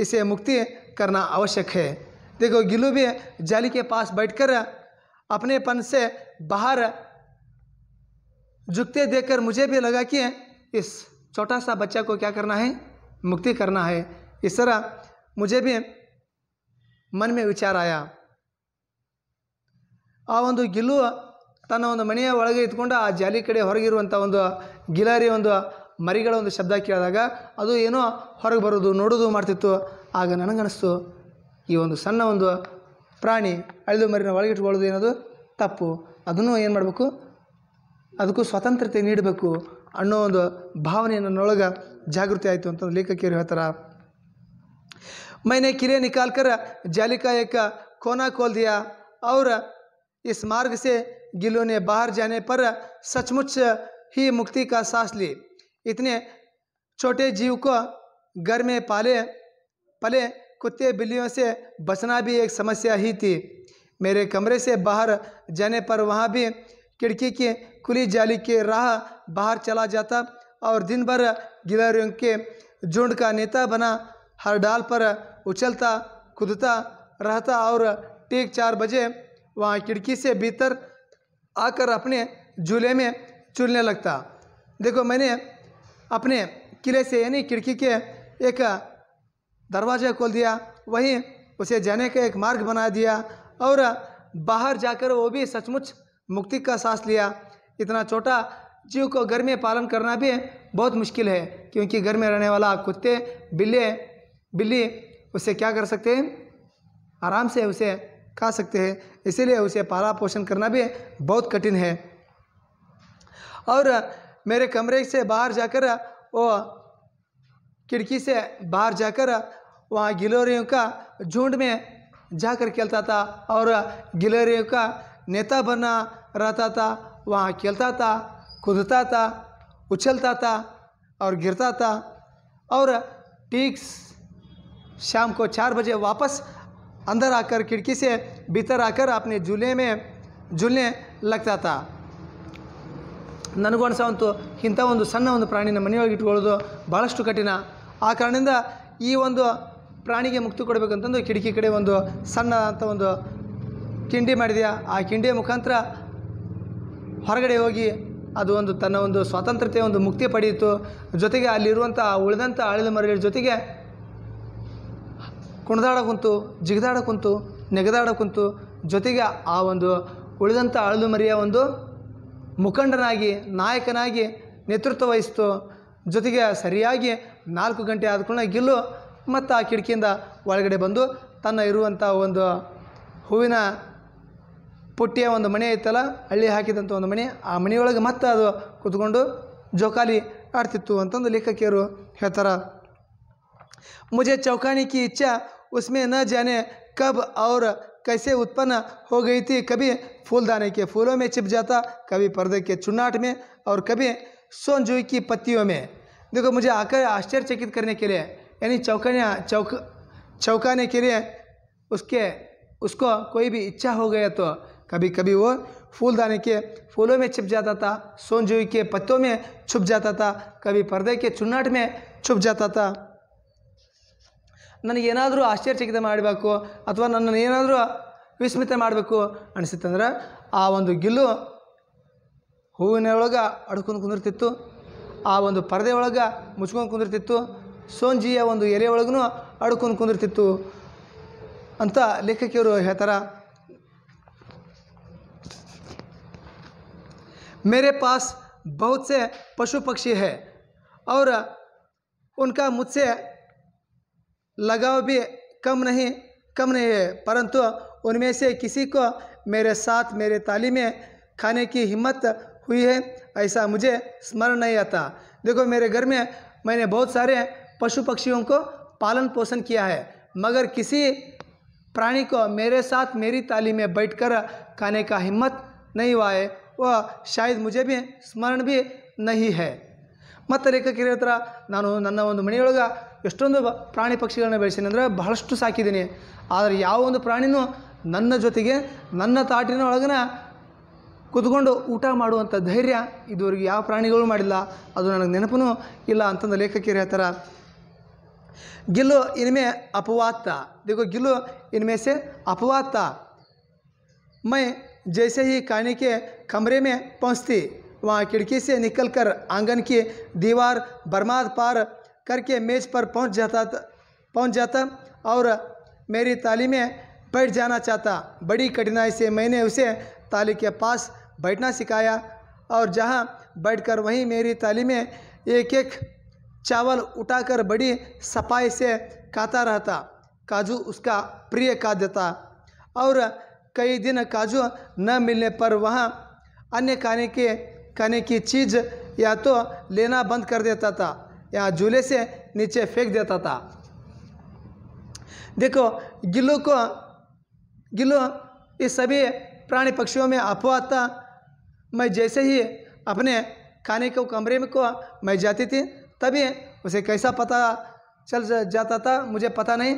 A: इसे मुक्ति करना आवश्यक है देखो गिलू भी जाली के पास बैठकर अपने पन से बाहर झुकते देखकर मुझे भी लगा कि इस छोटा सा बच्चा को क्या करना है मुक्ति करना है इस तरह मुझे भी ಮನ ಮೇ आया ಆ ಒಂದು ಗಿಲ್ಲು ತನ್ನ ಒಂದು ಮನೆಯ ಒಳಗೆ ಇದ್ಕೊಂಡು ಆ ಜಾಲಿ ಕಡೆ ಹೊರಗಿರುವಂಥ ಒಂದು ಗಿಲಾರಿ ಒಂದು ಮರಿಗಳ ಒಂದು ಶಬ್ದ ಕೇಳಿದಾಗ ಅದು ಏನೋ ಹೊರಗೆ ಬರೋದು ನೋಡೋದು ಮಾಡ್ತಿತ್ತು ಆಗ ನನಗನ್ನಿಸ್ತು ಈ ಒಂದು ಸಣ್ಣ ಒಂದು ಪ್ರಾಣಿ ಅಳಿದು ಮರಿನ ಒಳಗಿಟ್ಕೊಳ್ಳೋದು ಏನದು ತಪ್ಪು ಅದನ್ನು ಏನು ಮಾಡಬೇಕು ಅದಕ್ಕೂ ಸ್ವತಂತ್ರತೆ ನೀಡಬೇಕು ಅನ್ನೋ ಒಂದು ಭಾವನೆ ನನ್ನೊಳಗೆ ಜಾಗೃತಿ ಆಯಿತು ಅಂತ ಲೇಖಕಿಯರು ಹೇಳ್ತಾರೆ मैंने किले निकाल कर जाली का एक कोना खोल दिया और इस मार्ग से गिलों ने बाहर जाने पर सचमुच ही मुक्ति का सांस ली इतने छोटे जीव को घर में पाले पले कुत्ते बिल्लियों से बचना भी एक समस्या ही थी मेरे कमरे से बाहर जाने पर वहाँ भी खिड़की की खुली जाली के राह बाहर चला जाता और दिन भर गिलहरियों के झुंड का नेता बना हर डाल पर उछलता कूदता रहता और ठीक चार बजे वहाँ खिड़की से भीतर आकर अपने झूले में चुलने लगता देखो मैंने अपने किले से यानी खिड़की के एक दरवाज़ा खोल दिया वहीं उसे जाने का एक मार्ग बना दिया और बाहर जाकर वो भी सचमुच मुक्ति का सांस लिया इतना छोटा जीव को घर में पालन करना भी बहुत मुश्किल है क्योंकि घर में रहने वाला कुत्ते बिल्ले बिल्ली उसे क्या कर सकते हैं आराम से उसे खा सकते हैं इसीलिए उसे पाला पोषण करना भी बहुत कठिन है और मेरे कमरे से बाहर जाकर वो खिड़की से बाहर जाकर वहाँ गिलोरियों का झुंड में जाकर खेलता था और गिलोरियों का नेता बना रहता था वहाँ खेलता था कूदता था उछलता था और गिरता था और टिक्स शाम को चार बजे वापस अंदर आकर खिड़की से भीतर आकर अपने झूले में झूलने लगता था ನನಗೂ ಅಂತೂ ಇಂಥ ಒಂದು ಸಣ್ಣ ಒಂದು ಪ್ರಾಣಿನ ಮನೆಯೊಳಗೆ ಇಟ್ಕೊಳ್ಳೋದು ಭಾಳಷ್ಟು ಕಠಿಣ ಆ ಕಾರಣದಿಂದ ಈ ಒಂದು ಪ್ರಾಣಿಗೆ ಮುಕ್ತಿ ಕೊಡಬೇಕಂತಂದು ಕಿಟಕಿ ಕಡೆ ಒಂದು ಸಣ್ಣ ಅಂತ ಒಂದು ಕಿಂಡಿ ಮಾಡಿದೆಯಾ ಆ ಕಿಂಡಿಯ ಮುಖಾಂತರ ಹೊರಗಡೆ ಹೋಗಿ ಅದು ಒಂದು ತನ್ನ ಒಂದು ಸ್ವಾತಂತ್ರ್ಯತೆ ಒಂದು ಮುಕ್ತಿ ಪಡೆಯಿತು ಜೊತೆಗೆ ಅಲ್ಲಿರುವಂಥ ಉಳಿದಂಥ ಆಳಿದ ಮರಗಳ ಜೊತೆಗೆ ಕುಣಿದಾಡ ಕುಂತು ಜಿಗಿದಾಡ ಕುಂತು ನೆಗೆದಾಡ ಕುಂತು ಜೊತೆಗೆ ಆ ಒಂದು ಉಳಿದಂಥ ಅಳಲು ಮರಿಯ ಒಂದು ಮುಖಂಡನಾಗಿ ನಾಯಕನಾಗಿ ನೇತೃತ್ವ ವಹಿಸ್ತು ಜೊತೆಗೆ ಸರಿಯಾಗಿ ನಾಲ್ಕು ಗಂಟೆ ಕೂಡ ಗಿಲ್ಲು ಮತ್ತು ಆ ಕಿಟಕಿಯಿಂದ ಒಳಗಡೆ ಬಂದು ತನ್ನ ಇರುವಂಥ ಒಂದು ಹೂವಿನ ಪುಟ್ಟಿಯ ಒಂದು ಮನೆ ಐತಲ್ಲ ಹಳ್ಳಿ ಹಾಕಿದಂಥ ಒಂದು ಮನೆ ಆ ಮನೆಯೊಳಗೆ ಮತ್ತೆ ಅದು ಕೂತ್ಕೊಂಡು ಜೋಕಾಲಿ ಆಡ್ತಿತ್ತು ಅಂತಂದು ಲೇಖಕಿಯರು ಹೇಳ್ತಾರೆ ಮುಜೆ ಚೌಕಾಣಿಕಿ ಇಚ್ಛೆ उसमें न जाने कब और कैसे उत्पन्न हो गई थी कभी फूलदाने के फूलों में छिप जाता कभी पर्दे के चुनाट में और कभी सोनजुई की पत्तियों में देखो मुझे आकर आश्चर्यचकित करने के लिए यानी चौंकाने चौक चौंकाने के लिए उसके उसको कोई भी इच्छा हो गया तो कभी कभी वो फूलदाने के फूलों में छिप जाता था सोनजुई के पत्तों में छुप जाता था कभी पर्दे के चुनाट में छुप जाता था ನನಗೇನಾದರೂ ಆಶ್ಚರ್ಯಚಕಿತ ಮಾಡಬೇಕು ಅಥವಾ ನನ್ನನ್ನು ಏನಾದರೂ ವಿಸ್ಮಿತ ಮಾಡಬೇಕು ಅನಿಸಿತ್ತಂದ್ರೆ ಆ ಒಂದು ಗಿಲ್ಲು ಹೂವಿನ ಒಳಗೆ ಅಡ್ಕೊಂಡು ಕುಂದಿರ್ತಿತ್ತು ಆ ಒಂದು ಪರದೆ ಒಳಗೆ ಮುಚ್ಕೊಂಡು ಕುಂದಿರ್ತಿತ್ತು ಸೋಂಜಿಯ ಒಂದು ಎಲೆ ಒಳಗೂ ಅಡ್ಕೊಂಡು ಕುಂದಿರ್ತಿತ್ತು ಅಂತ ಲೇಖಕಿಯವರು ಹೇಳ್ತಾರ ಮೇರೆ ಪಾಸ್ ಬಹುತ್ಸೆ ಪಶು ಪಕ್ಷಿ ಹೇ ಅವರ ಉನ್ಕಾ ಮುಚ್ಚೆ लगाव भी कम नहीं कम नहीं है परंतु उनमें से किसी को मेरे साथ मेरे ताली में खाने की हिम्मत हुई है ऐसा मुझे स्मरण नहीं आता देखो मेरे घर में मैंने बहुत सारे पशु पक्षियों को पालन पोषण किया है मगर किसी प्राणी को मेरे साथ मेरी ताली में बैठकर खाने का हिम्मत नहीं हुआ है वह शायद मुझे भी स्मरण भी नहीं है मत ಲೇಖಕಿರ नानू ನಾನು ನನ್ನ ಎಷ್ಟೊಂದು ಪ್ರಾಣಿ ಪಕ್ಷಿಗಳನ್ನ ಬೆಳೆಸೀನಿ ಅಂದರೆ ಬಹಳಷ್ಟು ಸಾಕಿದ್ದೀನಿ ಆದರೆ ಯಾವ ಒಂದು ಪ್ರಾಣಿನೂ ನನ್ನ ಜೊತೆಗೆ ನನ್ನ ತಾಟಿನ ಒಳಗನ ಕುತ್ಕೊಂಡು ಊಟ ಮಾಡುವಂಥ ಧೈರ್ಯ ಇದುವರೆಗೆ ಯಾವ ಪ್ರಾಣಿಗಳು ಮಾಡಿಲ್ಲ ಅದು ನನಗೆ ನೆನಪೂ ಇಲ್ಲ ಅಂತಂದು ಲೇಖಕಿಯರು ಹೇಳ್ತಾರೆ ಗಿಲ್ಲು ಇನ್ಮೆ ಅಪವಾತ್ತ ದಿಗೋ ಗಿಲ್ಲು ಇನ್ಮೇಸೆ ಸೆ ಅಪವಾತ್ತ ಮೈ ಜೈಸೆ ಈ ಕಾಣಿಕೆ ಕಮ್ರೆ ಮೇ ಪಂಚ್ತಿ ವಾ ಕಿಟಕಿ ಸೆ ನಿಖಲ್ಕರ್ ದೀವಾರ್ ಬರ್ಮಾದ್ ಪಾರ್ करके मेज़ पर पहुंच जाता पहुंच जाता और मेरी ताली में बैठ जाना चाहता बड़ी कठिनाई से मैंने उसे ताली के पास बैठना सिखाया और जहाँ बैठकर वहीं मेरी ताली में एक एक चावल उठाकर बड़ी सफाई से खाता रहता काजू उसका प्रिय खाद्य था और कई दिन काजू न मिलने पर वह अन्य खाने के खाने की चीज़ या तो लेना बंद कर देता था या झूले से नीचे फेंक देता था देखो गिल्लू को गिल्लू इस सभी प्राणी पक्षियों में अफवाह था मैं जैसे ही अपने खाने को कमरे में को मैं जाती थी तभी उसे कैसा पता चल जाता था मुझे पता नहीं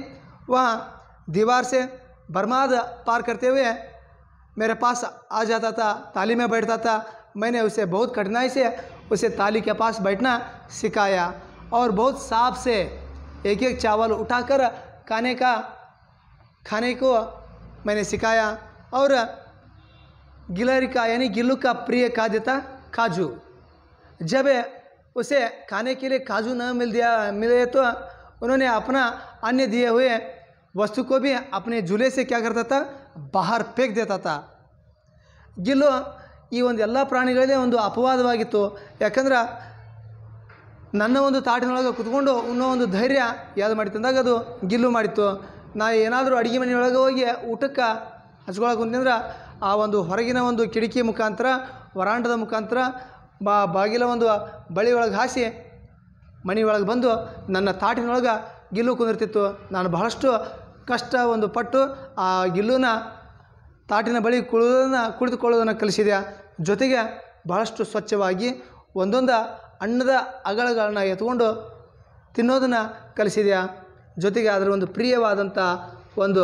A: वहाँ दीवार से बर्माद पार करते हुए मेरे पास आ जाता था ताली में बैठता था मैंने उसे बहुत कठिनाई से उसे ताली के पास बैठना सिखाया और बहुत साफ से एक एक चावल उठाकर खाने का खाने को मैंने सिखाया और गिलहरी का यानी गिल्लू का प्रिय खाद्य था काजू जब उसे खाने के लिए काजू न मिल दिया मिले तो उन्होंने अपना अन्य दिए हुए वस्तु को भी अपने झूले से क्या करता था बाहर फेंक देता था गिल्लू ಈ ಒಂದು ಎಲ್ಲ ಪ್ರಾಣಿಗಳದೇ ಒಂದು ಅಪವಾದವಾಗಿತ್ತು ಯಾಕಂದ್ರೆ ನನ್ನ ಒಂದು ತಾಟಿನೊಳಗೆ ಕುತ್ಕೊಂಡು ಉನ್ನೋ ಒಂದು ಧೈರ್ಯ ಯಾವ್ದು ಮಾಡಿತ್ತು ಅಂದಾಗ ಅದು ಗಿಲ್ಲು ಮಾಡಿತ್ತು ನಾ ಏನಾದರೂ ಅಡುಗೆ ಮನೆಯೊಳಗೆ ಹೋಗಿ ಊಟಕ್ಕೆ ಹಚ್ಕೊಳಕ್ಕೆ ಕುಂತಂದ್ರೆ ಆ ಒಂದು ಹೊರಗಿನ ಒಂದು ಕಿಟಕಿ ಮುಖಾಂತರ ವರಾಂಡದ ಮುಖಾಂತರ ಬಾ ಬಾಗಿಲ ಒಂದು ಬಳಿಯೊಳಗೆ ಒಳಗೆ ಹಾಸಿ ಮನೆಯೊಳಗೆ ಬಂದು ನನ್ನ ತಾಟಿನೊಳಗೆ ಗಿಲ್ಲು ಕುಂದಿರ್ತಿತ್ತು ನಾನು ಬಹಳಷ್ಟು ಕಷ್ಟ ಒಂದು ಪಟ್ಟು ಆ ಗಿಲ್ಲುನ ತಾಟಿನ ಬಳಿ ಕುಳಿದನ್ನು ಕುಳಿತುಕೊಳ್ಳೋದನ್ನು ಕಲಿಸಿದೆ ಜೊತೆಗೆ ಬಹಳಷ್ಟು ಸ್ವಚ್ಛವಾಗಿ ಒಂದೊಂದು ಅನ್ನದ ಅಗಳಗಳನ್ನು ಎತ್ಕೊಂಡು ತಿನ್ನೋದನ್ನು ಕಲಿಸಿದೆಯಾ ಜೊತೆಗೆ ಅದರ ಒಂದು ಪ್ರಿಯವಾದಂಥ ಒಂದು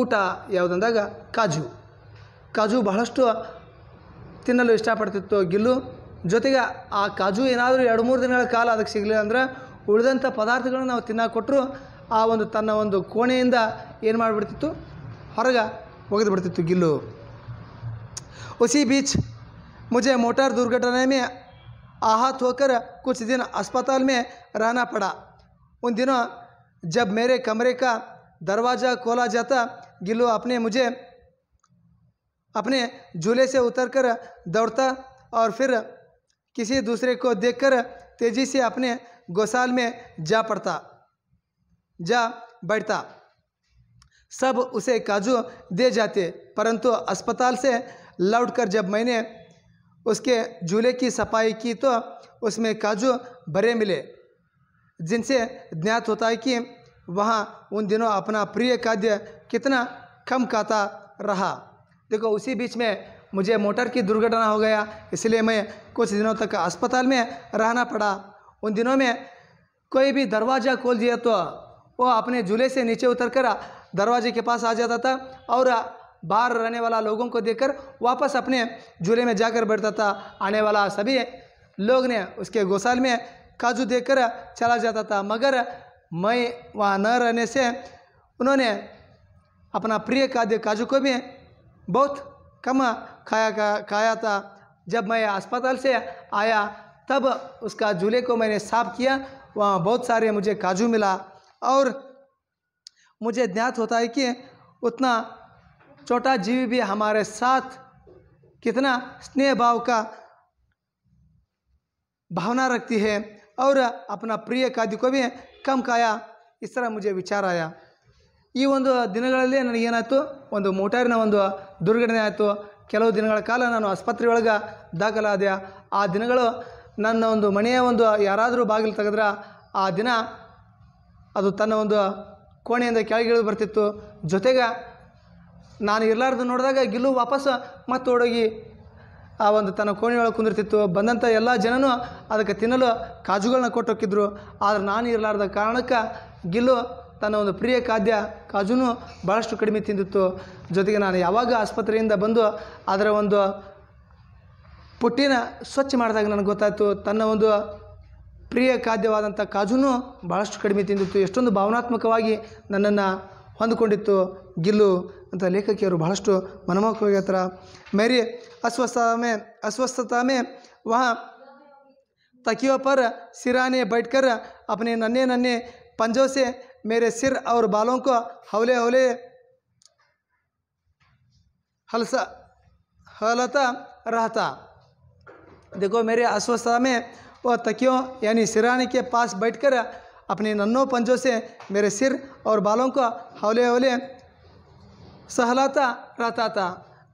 A: ಊಟ ಯಾವುದಂದಾಗ ಕಾಜು ಕಾಜು ಬಹಳಷ್ಟು ತಿನ್ನಲು ಇಷ್ಟಪಡ್ತಿತ್ತು ಗಿಲ್ಲು ಜೊತೆಗೆ ಆ ಕಾಜು ಏನಾದರೂ ಎರಡು ಮೂರು ದಿನಗಳ ಕಾಲ ಅದಕ್ಕೆ ಸಿಗಲಿಲ್ಲ ಅಂದರೆ ಉಳಿದಂಥ ಪದಾರ್ಥಗಳನ್ನು ನಾವು ತಿನ್ನೋಕೆ ಕೊಟ್ಟರು ಆ ಒಂದು ತನ್ನ ಒಂದು ಕೋಣೆಯಿಂದ ಏನು ಮಾಡಿಬಿಡ್ತಿತ್ತು ಹೊರಗೆ बढ़ती ಬಿಡ್ತಿತ್ತು ಗಿಲ್ಲು उसी बीच मुझे मोटर दुर्घटना में आहत होकर कुछ दिन अस्पताल में रहना पड़ा उन दिनों जब मेरे कमरे का दरवाज़ा खोला जाता गिल्लो अपने मुझे अपने झूले से उतरकर दौड़ता और फिर किसी दूसरे को देखकर तेज़ी से अपने गौशाल में जा पड़ता जा बैठता सब उसे काजू दे जाते परंतु अस्पताल से लौटकर जब मैंने उसके झूले की सफाई की तो उसमें काजू भरे मिले जिनसे ज्ञात होता है कि वहाँ उन दिनों अपना प्रिय खाद्य कितना कम खाता रहा देखो उसी बीच में मुझे मोटर की दुर्घटना हो गया इसलिए मैं कुछ दिनों तक अस्पताल में रहना पड़ा उन दिनों में कोई भी दरवाज़ा खोल दिया तो वो अपने झूले से नीचे उतर कर दरवाजे के पास आ जाता था और बाहर रहने वाला लोगों को देखकर वापस अपने झूले में जाकर बैठता था आने वाला सभी लोग ने उसके गौशाल में काजू देकर चला जाता था मगर मैं वहाँ न रहने से उन्होंने अपना प्रिय खाद्य काजू को भी बहुत कम खाया का, खाया था जब मैं अस्पताल से आया तब उसका झूले को मैंने साफ किया वहाँ बहुत सारे मुझे काजू मिला और मुझे ज्ञात होता है कि उतना छोटा जीव भी हमारे साथ कितना स्नेह भाव का भावना रखती है और अपना ಪ್ರಿಯ ಕಾದಿ ಕವಿ ಕಮ್ ಕಾಯ ಈ ಥರ ಮುಜೆ ವಿಚಾರಾಯ ಈ ಒಂದು ದಿನಗಳಲ್ಲಿ ನನಗೇನಾಯಿತು ಒಂದು ಮೋಟಾರಿನ ಒಂದು ದುರ್ಘಟನೆ ಆಯಿತು ಕೆಲವು ದಿನಗಳ ಕಾಲ ನಾನು ಆಸ್ಪತ್ರೆ ಒಳಗೆ ದಾಖಲಾದೆ ಆ ದಿನಗಳು ನನ್ನ ಒಂದು ಮನೆಯ ಒಂದು ಯಾರಾದರೂ ಬಾಗಿಲು ತೆಗೆದ್ರೆ ಆ ದಿನ ಅದು ತನ್ನ ಒಂದು ಕೋಣೆಯಿಂದ ಕೆಳಗಿಳಿದು ಬರ್ತಿತ್ತು ಜೊತೆಗೆ ನಾನು ಇರಲಾರ್ದು ನೋಡಿದಾಗ ಗಿಲ್ಲು ವಾಪಸ್ ಮತ್ತೆ ಓಡೋಗಿ ಆ ಒಂದು ತನ್ನ ಕೋಣೆಯೊಳಗೆ ಕುಂದಿರ್ತಿತ್ತು ಬಂದಂಥ ಎಲ್ಲ ಜನನೂ ಅದಕ್ಕೆ ತಿನ್ನಲು ಕಾಜುಗಳನ್ನ ಕೊಟ್ಟೋಗಿದ್ರು ಆದರೆ ನಾನು ಇರಲಾರ್ದ ಕಾರಣಕ್ಕೆ ಗಿಲ್ಲು ತನ್ನ ಒಂದು ಪ್ರಿಯ ಖಾದ್ಯ ಕಾಜುನು ಭಾಳಷ್ಟು ಕಡಿಮೆ ತಿಂದಿತ್ತು ಜೊತೆಗೆ ನಾನು ಯಾವಾಗ ಆಸ್ಪತ್ರೆಯಿಂದ ಬಂದು ಅದರ ಒಂದು ಪುಟ್ಟಿನ ಸ್ವಚ್ಛ ಮಾಡಿದಾಗ ನನಗೆ ಗೊತ್ತಾಯಿತು ತನ್ನ ಒಂದು ಪ್ರಿಯ ಖಾದ್ಯವಾದಂಥ ಕಾಜುನೂ ಭಾಳಷ್ಟು ಕಡಿಮೆ ತಿಂದಿತ್ತು ಎಷ್ಟೊಂದು ಭಾವನಾತ್ಮಕವಾಗಿ ನನ್ನನ್ನು ಹೊಂದಿಕೊಂಡಿತ್ತು ಗಿಲ್ಲು ಅಂತ ಲೇಖಕಿಯರು ಬಹಳಷ್ಟು ಮನಮೋಹಕವಾಗಿ ಹತ್ರ ಮೇರಿ ಅಸ್ವಸ್ಥತಾಮೆ ಅಸ್ವಸ್ಥತಾಮೆ ವಹ ತಕಿಯೋ ಪರ್ ಸಿರಾನೆ ಬೈಟ್ಕರ್ ಅಪನೇ ನನ್ನೇ ನನ್ನೇ ಪಂಜೋಸೆ ಮೇರೆ ಸಿರ್ ಅವ್ರ ಬಾಲೋಂಕೋ ಹೌಲೆ ಹೌಲೆ ಹಲಸ ಹಲತ ರಹತ हलता ಮೇರೆ देखो व तकियों यानी सिराने के पास बैठकर अपने नन्हों पंजों से मेरे सिर और बालों को हौले हौले सहलाता रहता था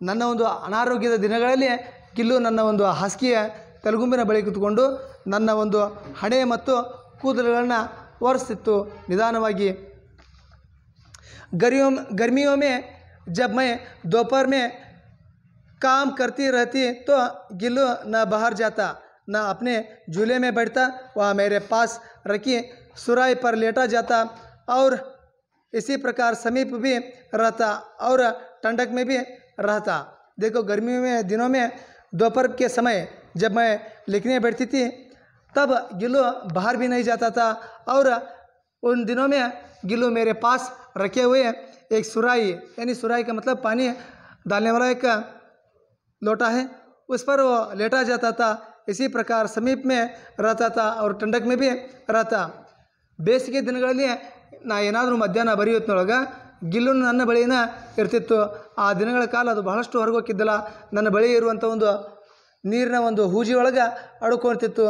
A: ನನ್ನ ಒಂದು ಅನಾರೋಗ್ಯದ ದಿನಗಳಲ್ಲಿ ಗಿಲ್ಲು ನನ್ನ ಒಂದು ಹಾಸಿಗೆಯ ತೆಲುಗುಂಬಿನ ಬಳಿ ಕೂತ್ಕೊಂಡು ನನ್ನ ಒಂದು ಹಣೆ ಮತ್ತು ಕೂದಲುಗಳನ್ನು ಒರೆಸ್ತಿತ್ತು ನಿಧಾನವಾಗಿ ಗರಿಯೋ ಗರ್ಮಿಯೊಮೆ ಮೇ ಜಬ್ ಮೈ ದೋಪರ್ ಮೇ ಕಾಮ್ ಕರ್ತಿ ರಹತಿ ತೋ ಗಿಲ್ಲು ನ ಬಹಾರ್ ಜಾತ ना अपने झूले में बैठता वह मेरे पास रखी सुराई पर लेटा जाता और इसी प्रकार समीप भी रहता और ठंडक में भी रहता देखो गर्मियों में दिनों में दोपहर के समय जब मैं लिखने बैठती थी तब गिलो बाहर भी नहीं जाता था और उन दिनों में गिलो मेरे पास रखे हुए एक सुराई यानी सुराई का मतलब पानी डालने वाला एक लोटा है उस पर वो लेटा जाता था इसी प्रकार समीप में रहता था और टंडक में भी रहता ಬೇಸಿಗೆ ದಿನಗಳಲ್ಲಿ ನಾ ಏನಾದರೂ ಮಧ್ಯಾಹ್ನ ಬರೆಯುತ್ತೊಳಗೆ ಗಿಲ್ಲುನು ನನ್ನ ಬಳಿನ ಇರ್ತಿತ್ತು ಆ ದಿನಗಳ ಕಾಲ ಅದು ಬಹಳಷ್ಟು ಹೊರಗೋಕ್ಕಿದ್ದಲ್ಲ ನನ್ನ ಬಳಿ ಇರುವಂಥ ಒಂದು ನೀರಿನ ಒಂದು ಹೂಜಿ ಒಳಗೆ ಅಡ್ಕೊಳ್ತಿತ್ತು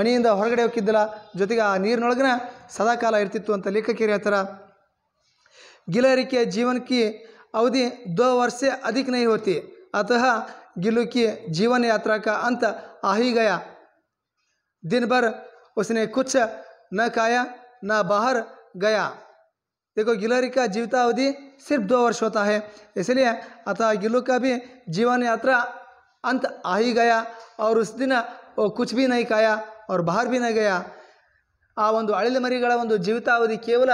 A: ಮನೆಯಿಂದ ಹೊರಗಡೆ ಹೋಗಿದ್ದಲ್ಲ ಜೊತೆಗೆ ಆ ನೀರಿನೊಳಗನ ಸದಾಕಾಲ ಇರ್ತಿತ್ತು ಅಂತ ಲೇಖಕರು ಹೇಳ್ತಾರೆ ಗಿಲರಿಕೆ ಜೀವನಕ್ಕೆ ಅವಧಿ ದೋ ವರ್ಷ ಅಧಿಕ ನೈ ಹೋತಿ ಅತಃ गिलू की जीवन यात्रा का अंत आ ही गया दिन भर उसने कुछ न खाया न बाहर गया देखो गिलोरी का जीवितावधि सिर्फ दो वर्ष होता है इसलिए अतः गिलू का भी जीवन यात्रा अंत आ ही गया और उस दिन वो कुछ भी नहीं खाया और बाहर भी नहीं गया ಆ ಒಂದು ಅಳಿಲು ಮರಿಗಳ ಒಂದು ಜೀವಿತಾವಧಿ ಕೇವಲ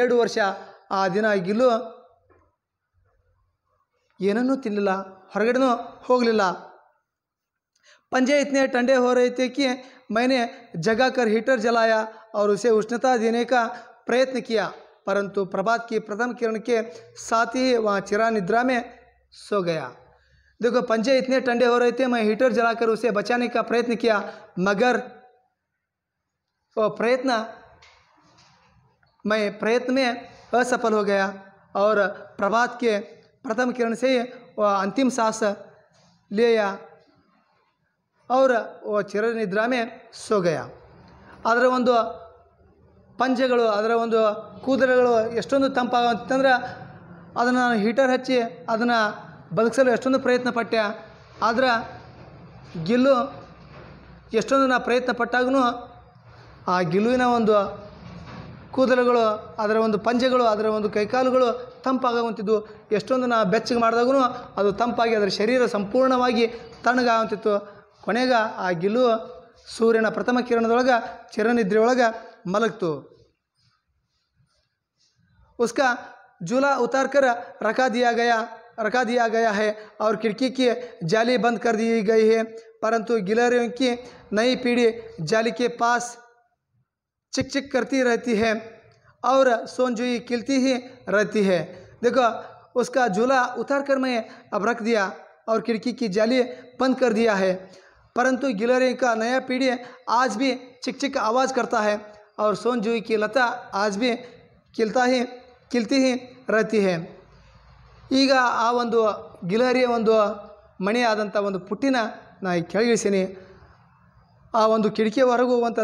A: ಎರಡು ವರ್ಷ ಆ ಹೊರಗಡೆನೂ हो पंजे इतने ठंडे हो रहे थे कि मैंने जगा कर हीटर जलाया और उसे उष्णता देने का प्रयत्न किया परंतु प्रभात की प्रथम किरण के साथ ही वहाँ चिरा निद्रा में सो गया देखो पंजे इतने ठंडे हो रहे थे मैं हीटर जलाकर उसे बचाने का प्रयत्न किया मगर वो प्रयत्न मैं प्रयत्न में असफल हो गया और प्रभात के प्रथम किरण से ಅಂತಿಮ ಸಾಹಸ ಲೇಯ ಅವರ ಚಿರನಿದ್ರಾಮೆ ಸೋಗಯ ಅದರ ಒಂದು ಪಂಜೆಗಳು ಅದರ ಒಂದು ಕೂದಲುಗಳು ಎಷ್ಟೊಂದು ತಂಪಾಗಂತಂದ್ರೆ ಅದನ್ನು ನಾನು ಹೀಟರ್ ಹಚ್ಚಿ ಅದನ್ನು ಬದುಕಿಸಲು ಎಷ್ಟೊಂದು ಪ್ರಯತ್ನ ಪಟ್ಟೆ ಆದರೆ ಗೆಲ್ಲು ಎಷ್ಟೊಂದು ನಾನು ಪ್ರಯತ್ನ ಪಟ್ಟಾಗೂ ಆ ಗಿಲುವಿನ ಒಂದು ಕೂದಲುಗಳು ಅದರ ಒಂದು ಪಂಜೆಗಳು ಅದರ ಒಂದು ಕೈಕಾಲುಗಳು ತಂಪಾಗುವಂಥದ್ದು ಎಷ್ಟೊಂದು ನಾವು ಬೆಚ್ಚಗೆ ಮಾಡಿದಾಗೂ ಅದು ತಂಪಾಗಿ ಅದರ ಶರೀರ ಸಂಪೂರ್ಣವಾಗಿ ತಣ್ಣಗಾಗುವಂತಿತ್ತು ಕೊನೆಗೆ ಆ ಗಿಲು ಸೂರ್ಯನ ಪ್ರಥಮ ಕಿರಣದೊಳಗೆ ಚಿರನಿದ್ರೆ ಒಳಗೆ ಮಲಗ್ತು ಉಸ್ಕ ಜೂಲಾ ಉತಾರ್ಕರ ರಕಾದಿಯಾಗಯ ರಕಾದಿಯಾಗಯ ಗಯಾ ಅವ್ರ दिया ಜಾಲಿ ಬಂದ್ और खिड़की की ಪರಂತು बंद कर ನೈ ಪೀಡಿ ಜಾಲಿಕೆ ಪಾಸ್ ಚಿಕ್ की ಕರ್ತಿ पीढ़ी ಹೇ और सोनजुई किलती ही रहती है देखो उसका झूला उतार कर मैं अब रख दिया और खिड़की की जाली बंद कर दिया है परंतु गिलहरी का नया पीढ़ी आज भी चिक चिक आवाज़ करता है और सोनजुई की लता आज भी किलता ही किलती ही रहती है ಈಗ ಆ ಒಂದು ಗಿಲಹರಿಯ ಒಂದು ना ಒಂದು आव ನಾ ಕೆಳಗಿಳಿಸೀನಿ ಆ ಒಂದು ಕಿಟಕಿವರೆಗೂ ಹೋಗುವಂಥ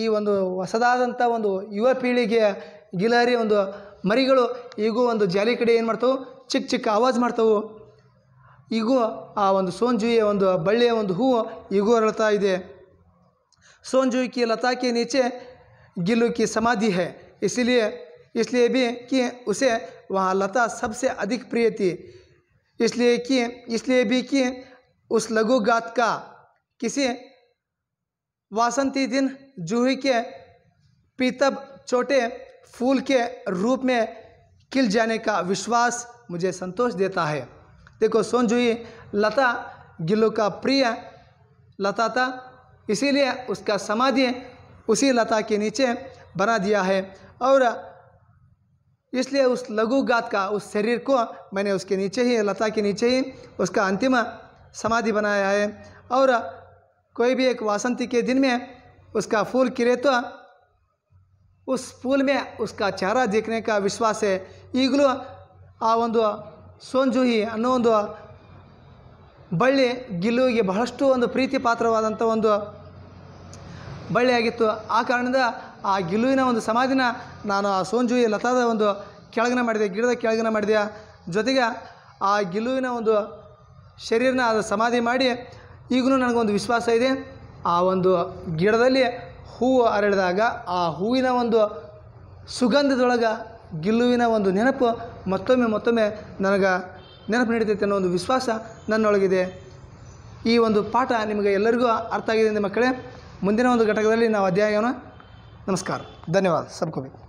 A: ಈ ಒಂದು ಹೊಸದಾದಂಥ ಒಂದು ಯುವ ಪೀಳಿಗೆಯ ಗಿಲಹರಿ ಒಂದು ಮರಿಗಳು ಈಗೂ ಒಂದು ಜಾಲಿ ಕಡೆ ಏನು ಮಾಡ್ತವೆ ಚಿಕ್ಕ ಚಿಕ್ಕ ಆವಾಜ್ ಮಾಡ್ತವು ಈಗೂ ಆ ಒಂದು ಸೋಂಜುವಿಯ ಒಂದು ಬಳ್ಳಿಯ ಒಂದು ಹೂವು ಈಗೂ ಅರಳ್ತಾ ಇದೆ ಸೋನ್ ಲತಾಕಿ ನೀಚೆ ಗಿಲುಕಿ ಸಮಾಧಿ ಹೇ की ಇಸ್ಲಿಯೇ ಬಿ इसलिए ಉಸೆ भी कि उसे ಅಧಿಕ लता सबसे अधिक प्रिय थी ಕಿ कि इसलिए भी कि वासंती दिन जूही के पीतब छोटे फूल के रूप में खिल जाने का विश्वास मुझे संतोष देता है देखो सोन जूही लता गिलो का प्रिय लता था इसीलिए उसका समाधि उसी लता के नीचे बना दिया है और इसलिए उस लघु गात का उस शरीर को मैंने उसके नीचे ही लता के नीचे ही उसका अंतिम समाधि बनाया है और कोई भी एक वासंती के दिन में उसका फूल तो उस ಫೂಲ್ ಮೇ ಉಸ್ಕಾ ಚಾರ ದಿಕ್ಕನೆ ವಿಶ್ವಾಸೆ ಈಗಲೂ ಆ ಒಂದು ಸೋಂಜುಹಿ ಅನ್ನೋ ಒಂದು ಬಳ್ಳಿ ಗಿಲ್ಲುವಿಗೆ ಬಹಳಷ್ಟು ಒಂದು ಪ್ರೀತಿ ಪಾತ್ರವಾದಂಥ ಒಂದು ಬಳ್ಳಿಯಾಗಿತ್ತು ಆ ಕಾರಣದಿಂದ ಆ ಗಿಲ್ಲುವಿನ ಒಂದು ಸಮಾಧಿನ ನಾನು ಆ ಸೋಂಜುಹಿ ಲತಾದ ಒಂದು ಕೆಳಗನ ಮಾಡಿದೆ ಗಿಡದ ಕೆಳಗನ ಮಾಡಿದೆ ಜೊತೆಗೆ ಆ ಗಿಲ್ಲುವಿನ ಒಂದು ಶರೀರನ ಅದು ಸಮಾಧಿ ಮಾಡಿ ಈಗಲೂ ನನಗೊಂದು ವಿಶ್ವಾಸ ಇದೆ ಆ ಒಂದು ಗಿಡದಲ್ಲಿ ಹೂವು ಅರಳಿದಾಗ ಆ ಹೂವಿನ ಒಂದು ಸುಗಂಧದೊಳಗೆ ಗಿಲ್ಲುವಿನ ಒಂದು ನೆನಪು ಮತ್ತೊಮ್ಮೆ ಮತ್ತೊಮ್ಮೆ ನನಗೆ ನೆನಪು ನೀಡ್ತೈತೆ ಅನ್ನೋ ಒಂದು ವಿಶ್ವಾಸ ನನ್ನೊಳಗಿದೆ ಈ ಒಂದು ಪಾಠ ನಿಮಗೆ ಎಲ್ಲರಿಗೂ ಅರ್ಥ ಆಗಿದೆ ಮಕ್ಕಳೇ ಮುಂದಿನ ಒಂದು ಘಟಕದಲ್ಲಿ ನಾವು ಅಧ್ಯಾಯನ ನಮಸ್ಕಾರ ಧನ್ಯವಾದ ಸಬ್ಕೋಬೇಕು